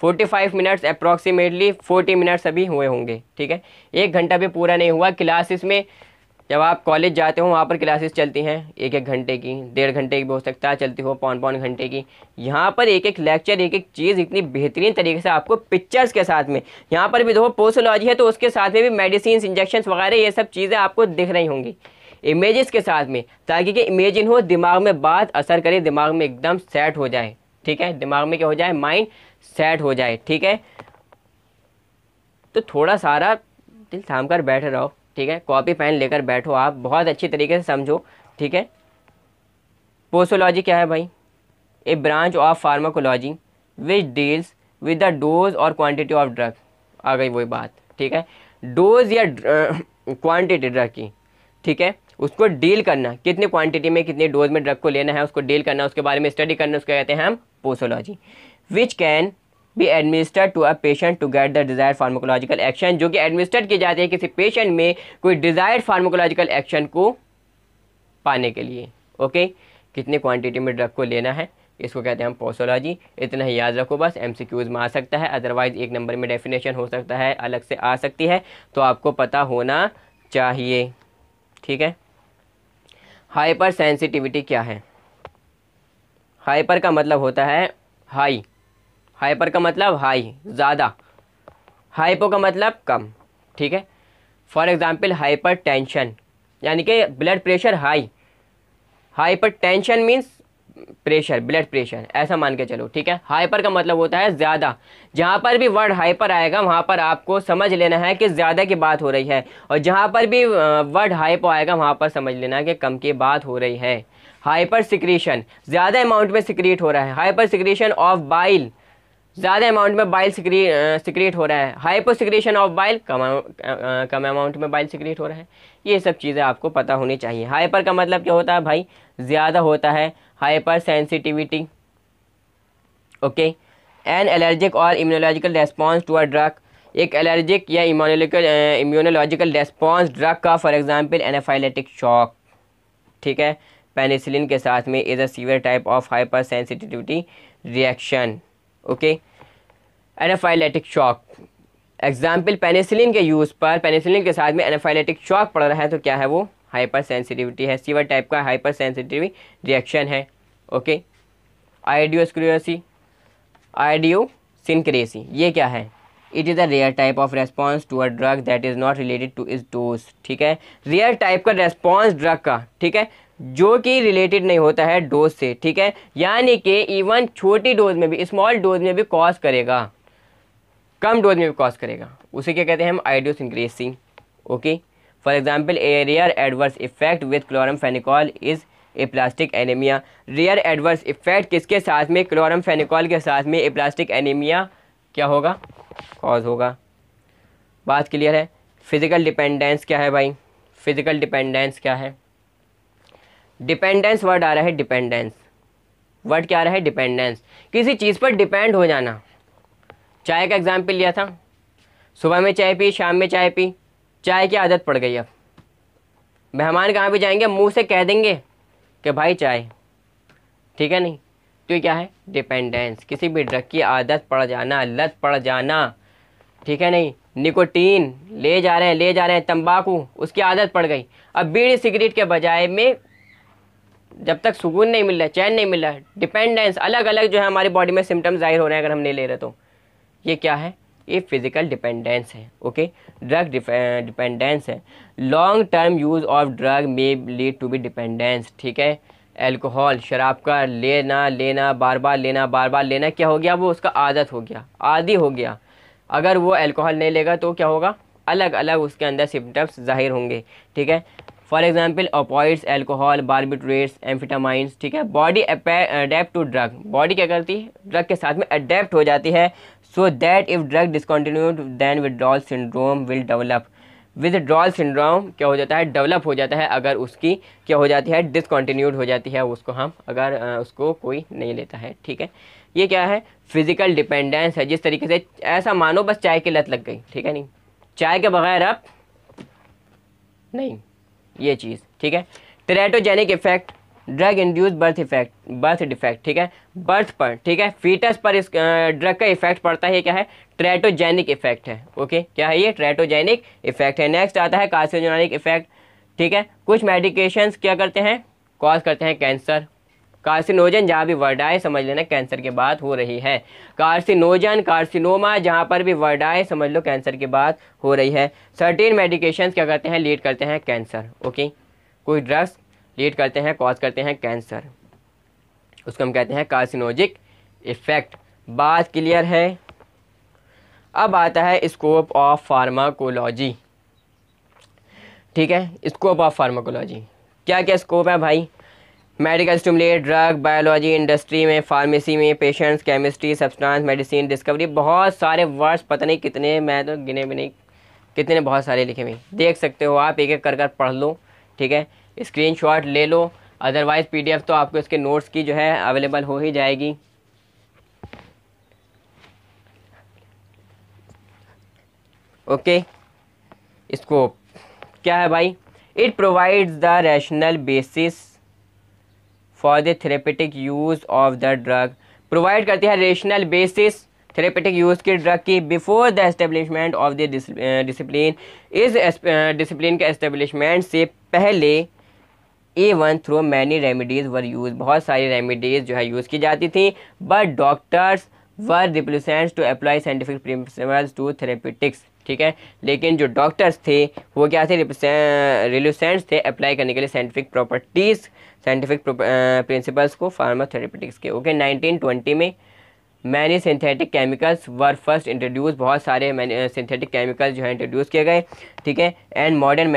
45 मिनट्स अप्रॉक्सीमेटली 40 मिनट्स अभी हुए होंगे ठीक है एक घंटा भी पूरा नहीं हुआ क्लासेस में जब आप कॉलेज जाते हो वहाँ पर क्लासेस चलती हैं एक एक घंटे की डेढ़ घंटे की भी हो सकता है चलती हो पौन पौन घंटे की यहाँ पर एक एक लेक्चर एक एक चीज़ इतनी बेहतरीन तरीके से आपको पिक्चर्स के साथ में यहाँ पर भी देखो पोसोलॉजी है तो उसके साथ में भी मेडिसिन इंजेक्शन वगैरह ये सब चीज़ें आपको दिख रही होंगी इमेजेस के साथ में ताकि कि इमेजिन हो दिमाग में बात असर करे दिमाग में एकदम सेट हो जाए ठीक है दिमाग में क्या हो जाए माइंड सेट हो जाए ठीक है तो थोड़ा सारा दिल थाम कर बैठ रहो ठीक है कॉपी पेन लेकर बैठो आप बहुत अच्छी तरीके से समझो ठीक है पोसोलॉजी क्या है भाई a branch of pharmacology which deals with the dose और क्वांटिटी ऑफ ड्रग आ गई वही बात ठीक है डोज या क्वांटिटी ड्रग <coughs> की ठीक है उसको डील करना कितने क्वांटिटी में कितने डोज में ड्रग को लेना है उसको डील करना उसके बारे में स्टडी करना उसको कहते हैं हम posology which can be administered to a patient to get the desire pharmacological action जो कि एडमिनिस्टर्ड की जाती है किसी पेशेंट में कोई डिजायर्ड फार्माकोलॉजिकल एक्शन को पाने के लिए ओके कितने क्वांटिटी में ड्रग को लेना है इसको कहते हैं हम पोसोलॉजी इतना ही याद रखो बस एम में आ सकता है अदरवाइज़ एक नंबर में डेफिनेशन हो सकता है अलग से आ सकती है तो आपको पता होना चाहिए ठीक है हाइपर सेंसिटिविटी क्या है हाइपर का मतलब होता है हाई हाइपर का मतलब हाई ज़्यादा हाइपो का मतलब कम ठीक है फॉर एग्ज़ाम्पल हाइपर टेंशन यानी कि blood pressure high hypertension means pressure blood pressure ऐसा मान के चलो ठीक है हाइपर का मतलब होता है ज़्यादा जहाँ पर भी वर्ड हाइपर आएगा वहाँ पर आपको समझ लेना है कि ज़्यादा की बात हो रही है और जहाँ पर भी वर्ड हाइप आएगा वहाँ पर समझ लेना है कि कम की बात हो रही है हाइपर सिक्रीशन ज़्यादा अमाउंट में सिक्रीट हो रहा है हाइपर सिक्रीशन ऑफ बाइल ज़्यादा अमाउंट में बाइल सिक्रिएट हो रहा है हाइपो सिक्रेशन ऑफ बाइल कम कम अमाउंट में बाइल सिक्रिएट हो रहा है ये सब चीज़ें आपको पता होनी चाहिए हाइपर का मतलब क्या होता है भाई ज़्यादा होता है hypersensitivity okay an allergic और immunological response to a drug एक एलर्जिक या इम्यूनोलॉजिकल इम्यूनोलॉजिकल रेस्पॉन्स ड्रग का फॉर एग्जांपल एनाफाइलेटिक शॉक ठीक है पेनिसिलिन के साथ में is a severe type of hypersensitivity reaction okay anaphylactic shock example penicillin के यूज़ पर पेनिसिलिन के साथ में एनाफाइलेटिक शॉक पड़ रहा है तो क्या है वो हाइपर सेंसिटिविटी है सीवर टाइप का हाइपर सेंसिटिव रिएक्शन है ओके आइडियोस्क्रियोसी आइडियो सिंक्रेसी ये क्या है it is a rare type of response to a drug that is not related to its dose ठीक है रेयर टाइप का रेस्पॉन्स ड्रग का ठीक है जो कि रिलेटेड नहीं होता है डोज से ठीक है यानी कि इवन छोटी डोज में भी स्मॉल डोज में भी कॉज करेगा कम डोज में भी कॉज करेगा उसे क्या कहते हैं हम idiosyncrasy okay for example a rare adverse effect with chloramphenicol is aplastic anaemia rare adverse effect किसके साथ में क्लोरम फेनिकॉल के साथ में ए प्लास्टिक एनीमिया क्या होगा कॉज होगा बात क्लियर है फिज़िकल डिपेंडेंस क्या है भाई फिज़िकल डिपेंडेंस क्या है डिपेंडेंस वर्ड आ रहा है डिपेंडेंस वर्ड क्या आ रहा है डिपेंडेंस किसी चीज़ पर डिपेंड हो जाना चाय का एग्ज़ाम्पल लिया था सुबह में चाय पी शाम में चाय पी चाय की आदत पड़ गई अब मेहमान कहाँ भी जाएंगे मुंह से कह देंगे कि भाई चाय ठीक है नहीं तो ये क्या है डिपेंडेंस किसी भी ड्रग की आदत पड़ जाना लत पड़ जाना ठीक है नहीं निकोटीन ले जा रहे हैं ले जा रहे हैं तंबाकू उसकी आदत पड़ गई अब बीड़ी सिगरेट के बजाय में जब तक सुकून नहीं मिल रहा चैन नहीं मिल रहा डिपेंडेंस अलग अलग जो है हमारी बॉडी में सिम्टम्स जाहिर हो रहे हैं अगर हम नहीं ले रहे तो ये क्या है ये फिजिकल डिपेंडेंस है ओके ड्रग डिपेंडेंस है long term use of drug may lead to be dependence ठीक है एल्कोहल शराब का लेना लेना बार बार लेना बार बार लेना क्या हो गया वो उसका आदत हो गया आदि हो गया अगर वो अल्कोहल नहीं लेगा तो क्या होगा अलग अलग उसके अंदर सिम्टम्स ज़ाहिर होंगे ठीक है for example opioids alcohol barbiturates amphetamines ठीक है body adapt to drug body क्या करती है ड्रग के साथ में अडेप्ट हो जाती है if drug if then withdrawal syndrome will develop develop withdrawal syndrome क्या हो जाता है डेवलप हो जाता है अगर उसकी क्या हो जाती है डिसकॉन्टिन्यूड हो जाती है उसको हम अगर उसको कोई नहीं लेता है ठीक है ये क्या है फिजिकल डिपेंडेंस है जिस तरीके से ऐसा मानो बस चाय की लत लग गई ठीक है नहीं चाय के बगैर आप नहीं ये चीज़ ठीक है teratogenic effect drug induce birth effect birth defect ठीक है बर्थ पर ठीक है फीटस पर इस ड्रग का इफेक्ट पड़ता है क्या है ट्रेटोजेनिक इफेक्ट है ओके क्या है ये ट्रेटोजेनिक इफेक्ट है नेक्स्ट आता है कार्सिनोजेनिक इफेक्ट ठीक है कुछ मेडिकेशंस क्या करते हैं कॉज करते हैं कैंसर कार्सिनोजन जहाँ भी वर्डाए समझ लेना कैंसर की बात हो रही है कार्सिनोजन कार्सिनोमा जहाँ पर भी वर्डाए समझ लो कैंसर की बात हो रही है सर्टेन मेडिकेशंस क्या करते हैं लीड करते हैं कैंसर ओके कोई ड्रग्स लीड करते हैं कॉज करते हैं कैंसर उसको हम कहते हैं कार्सिनोजिक इफेक्ट बात क्लियर है अब आता है स्कोप ऑफ फार्माकोलॉजी ठीक है स्कोप ऑफ फार्माकोलॉजी क्या क्या स्कोप है भाई medical stimulant drug biology industry में फार्मेसी में patients chemistry substance medicine discovery बहुत सारे वर्ड्स पता नहीं कितने मैं तो गिने भी नहीं कितने बहुत सारे लिखे हुए देख सकते हो आप एक एक कर कर पढ़ लो ठीक है स्क्रीनशॉट ले लो अदरवाइज़ पीडीएफ तो आपको इसके नोट्स की जो है अवेलेबल हो ही जाएगी ओके इसको क्या है भाई it provides the rational basis for the therapeutic use of the drug provide करती है रेशनल बेसिस थेरेपेटिक यूज़ की ड्रग की before the establishment of the discipline इस डिसिप्लिन uh, के एस्टेब्लिशमेंट से पहले even though many remedies were use बहुत सारी रेमिडीज़ जो है यूज़ की जाती थी बट डॉक्टर्स वर रिप्लूसेंट्स to apply scientific principles to therapeutics ठीक है लेकिन जो डॉक्टर्स थे वो क्या थे रिल्यूसेंट्स थे अप्लाई करने के लिए साइंटिफिक प्रॉपर्टीज़ साइंटिफिक प्रिंसिपल्स को फार्मा थेरेपिटिक्स के ओके okay? 1920 में many synthetic chemicals were first introduce बहुत सारे सिंथेटिक केमिकल्स जो है इंट्रोड्यूस किए गए ठीक है and modern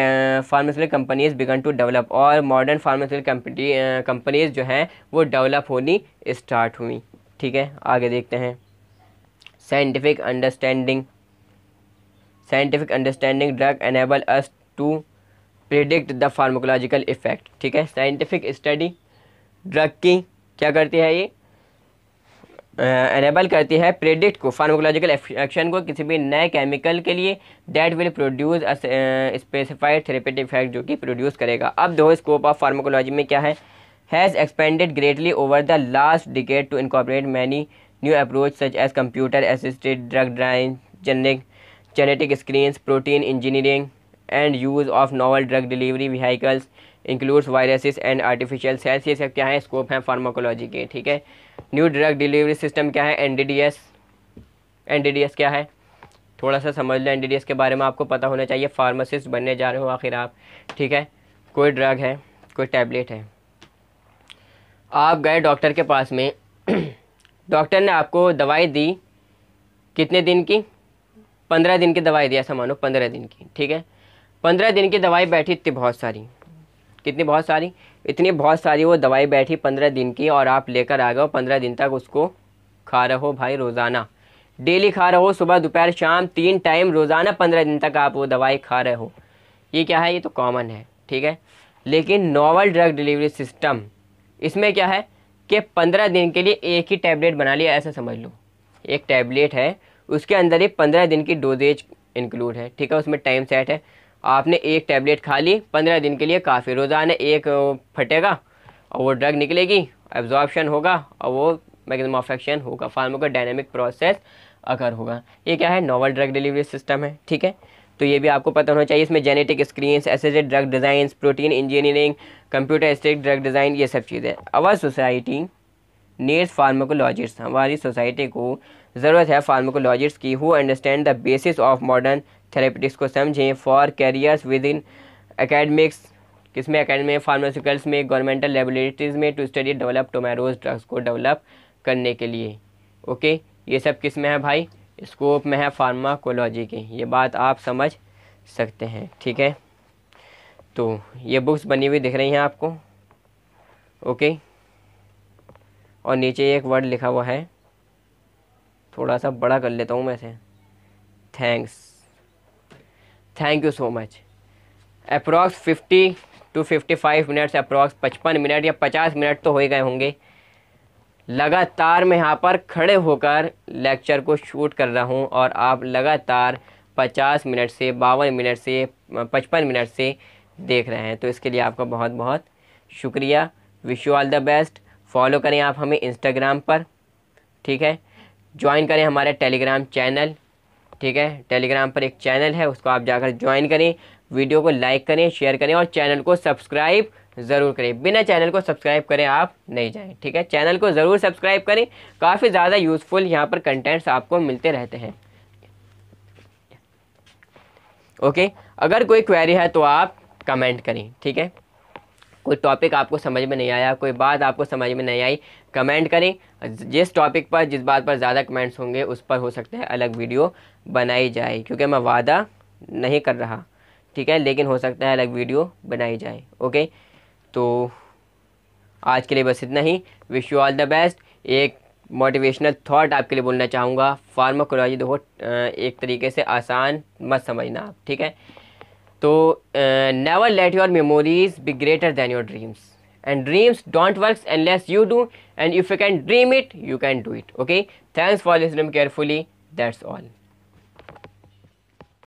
pharmaceutical companies began to develop और मॉडर्न फार्मास्यूटिकल कंपनीज जो हैं वो डेवलप होनी स्टार्ट हुई ठीक है आगे देखते हैं scientific understanding scientific understanding drug enable us to predict the pharmacological effect ठीक है साइंटिफिक स्टडी ड्रग की क्या करती है ये एनेबल करती है प्रेडिक्ट को फार्माकोलॉजिकल एक्शन को किसी भी नए केमिकल के लिए that will produce specified therapeutic effect जो कि प्रोड्यूस करेगा अब दो स्कोप ऑफ फार्माकोलॉजी में क्या है has expanded greatly over the last decade to incorporate many new approach such as computer assisted drug drawing genetic genetic screens protein engineering and use of novel drug delivery vehicles includes viruses and artificial cells ये सब क्या है scope है pharmacology के ठीक है new drug delivery system क्या है एन डी क्या है थोड़ा सा समझ लें एन के बारे में आपको पता होना चाहिए फार्मासिस्ट बनने जा रहे हो आखिर आप ठीक है कोई ड्रग है कोई टैबलेट है आप गए डॉक्टर के पास में डॉक्टर <clears throat> ने आपको दवाई दी कितने दिन की पंद्रह दिन की दवाई दिया ऐसा मानो पंद्रह दिन की ठीक है पंद्रह दिन की दवाई बैठी थी बहुत सारी कितनी बहुत सारी इतनी बहुत सारी वो दवाई बैठी पंद्रह दिन की और आप लेकर आ गए पंद्रह दिन तक उसको खा रहो भाई रोज़ाना डेली खा रहे हो सुबह दोपहर शाम तीन टाइम रोज़ाना पंद्रह दिन तक आप वो दवाई खा रहे हो ये क्या है ये तो कॉमन है ठीक है लेकिन नॉवल ड्रग डिलीवरी सिस्टम इसमें क्या है कि पंद्रह दिन के लिए एक ही टैबलेट बना लिया ऐसा समझ लो एक टैबलेट है उसके अंदर ही पंद्रह दिन की डोजेज इंक्लूड है ठीक है उसमें टाइम सेट है आपने एक टैबलेट खा ली पंद्रह दिन के लिए काफ़ी रोज़ाना एक फटेगा और वो ड्रग निकलेगी एब्जॉर्बशन होगा और वो मैगजम ऑफ एक्शन होगा फार्मो का डायनेमिक प्रोसेस अगर होगा ये क्या है नोवल ड्रग डिलीवरी सिस्टम है ठीक है तो ये भी आपको पता होना चाहिए इसमें genetic screen assays drug design protein engineering computer stick drug design ये सब चीज़ें अवर सोसाइटी नीड्स फार्माकोलॉजिस्ट हमारी सोसाइटी को ज़रूरत है फार्माकोलॉजिस्ट की who understand the basis of modern therapeutics को समझें for careers within academics किसमें अकेडमी फार्मास्यूटिकल्स में गवर्नमेंटल लेबोरेटरीज में to study develop tomorrow's drugs को डेवलप करने के लिए ओके ये सब किस में है भाई स्कोप में है फार्माकोलॉजी की ये बात आप समझ सकते हैं ठीक है तो ये बुक्स बनी हुई दिख रही हैं आपको ओके और नीचे एक वर्ड लिखा हुआ है थोड़ा सा बड़ा कर लेता हूँ मैं से thanks thank you so much approx fifty to fifty five minutes approx पचपन मिनट या पचास मिनट तो हो ही गए होंगे लगातार मैं यहाँ पर खड़े होकर लेक्चर को शूट कर रहा हूँ और आप लगातार पचास मिनट से बावन मिनट से पचपन मिनट से देख रहे हैं तो इसके लिए आपका बहुत बहुत शुक्रिया wish you all the best follow करें आप हमें इंस्टाग्राम पर ठीक है ज्वाइन करें हमारे टेलीग्राम चैनल ठीक है टेलीग्राम पर एक चैनल है उसको आप जाकर ज्वाइन करें वीडियो को लाइक करें शेयर करें और चैनल को सब्सक्राइब ज़रूर करें बिना चैनल को सब्सक्राइब करें आप नहीं जाएं ठीक है चैनल को ज़रूर सब्सक्राइब करें काफ़ी ज़्यादा यूज़फुल यहाँ पर कंटेंट्स आपको मिलते रहते हैं ओके अगर कोई क्वेरी है तो आप कमेंट करें ठीक है कोई टॉपिक आपको समझ में नहीं आया कोई बात आपको समझ में नहीं आई कमेंट करें जिस टॉपिक पर जिस बात पर ज़्यादा कमेंट्स होंगे उस पर हो सकता है अलग वीडियो बनाई जाए क्योंकि मैं वादा नहीं कर रहा ठीक है लेकिन हो सकता है अलग वीडियो बनाई जाए ओके तो आज के लिए बस इतना ही wish you all the best एक मोटिवेशनल थॉट आपके लिए बोलना चाहूँगा फार्माकोलॉजी देखो एक तरीके से आसान मत समझना आप ठीक है तो never let your memories be greater than your dreams and dreams don't works unless you do and if you can dream it you can do it okay thanks for listening carefully that's all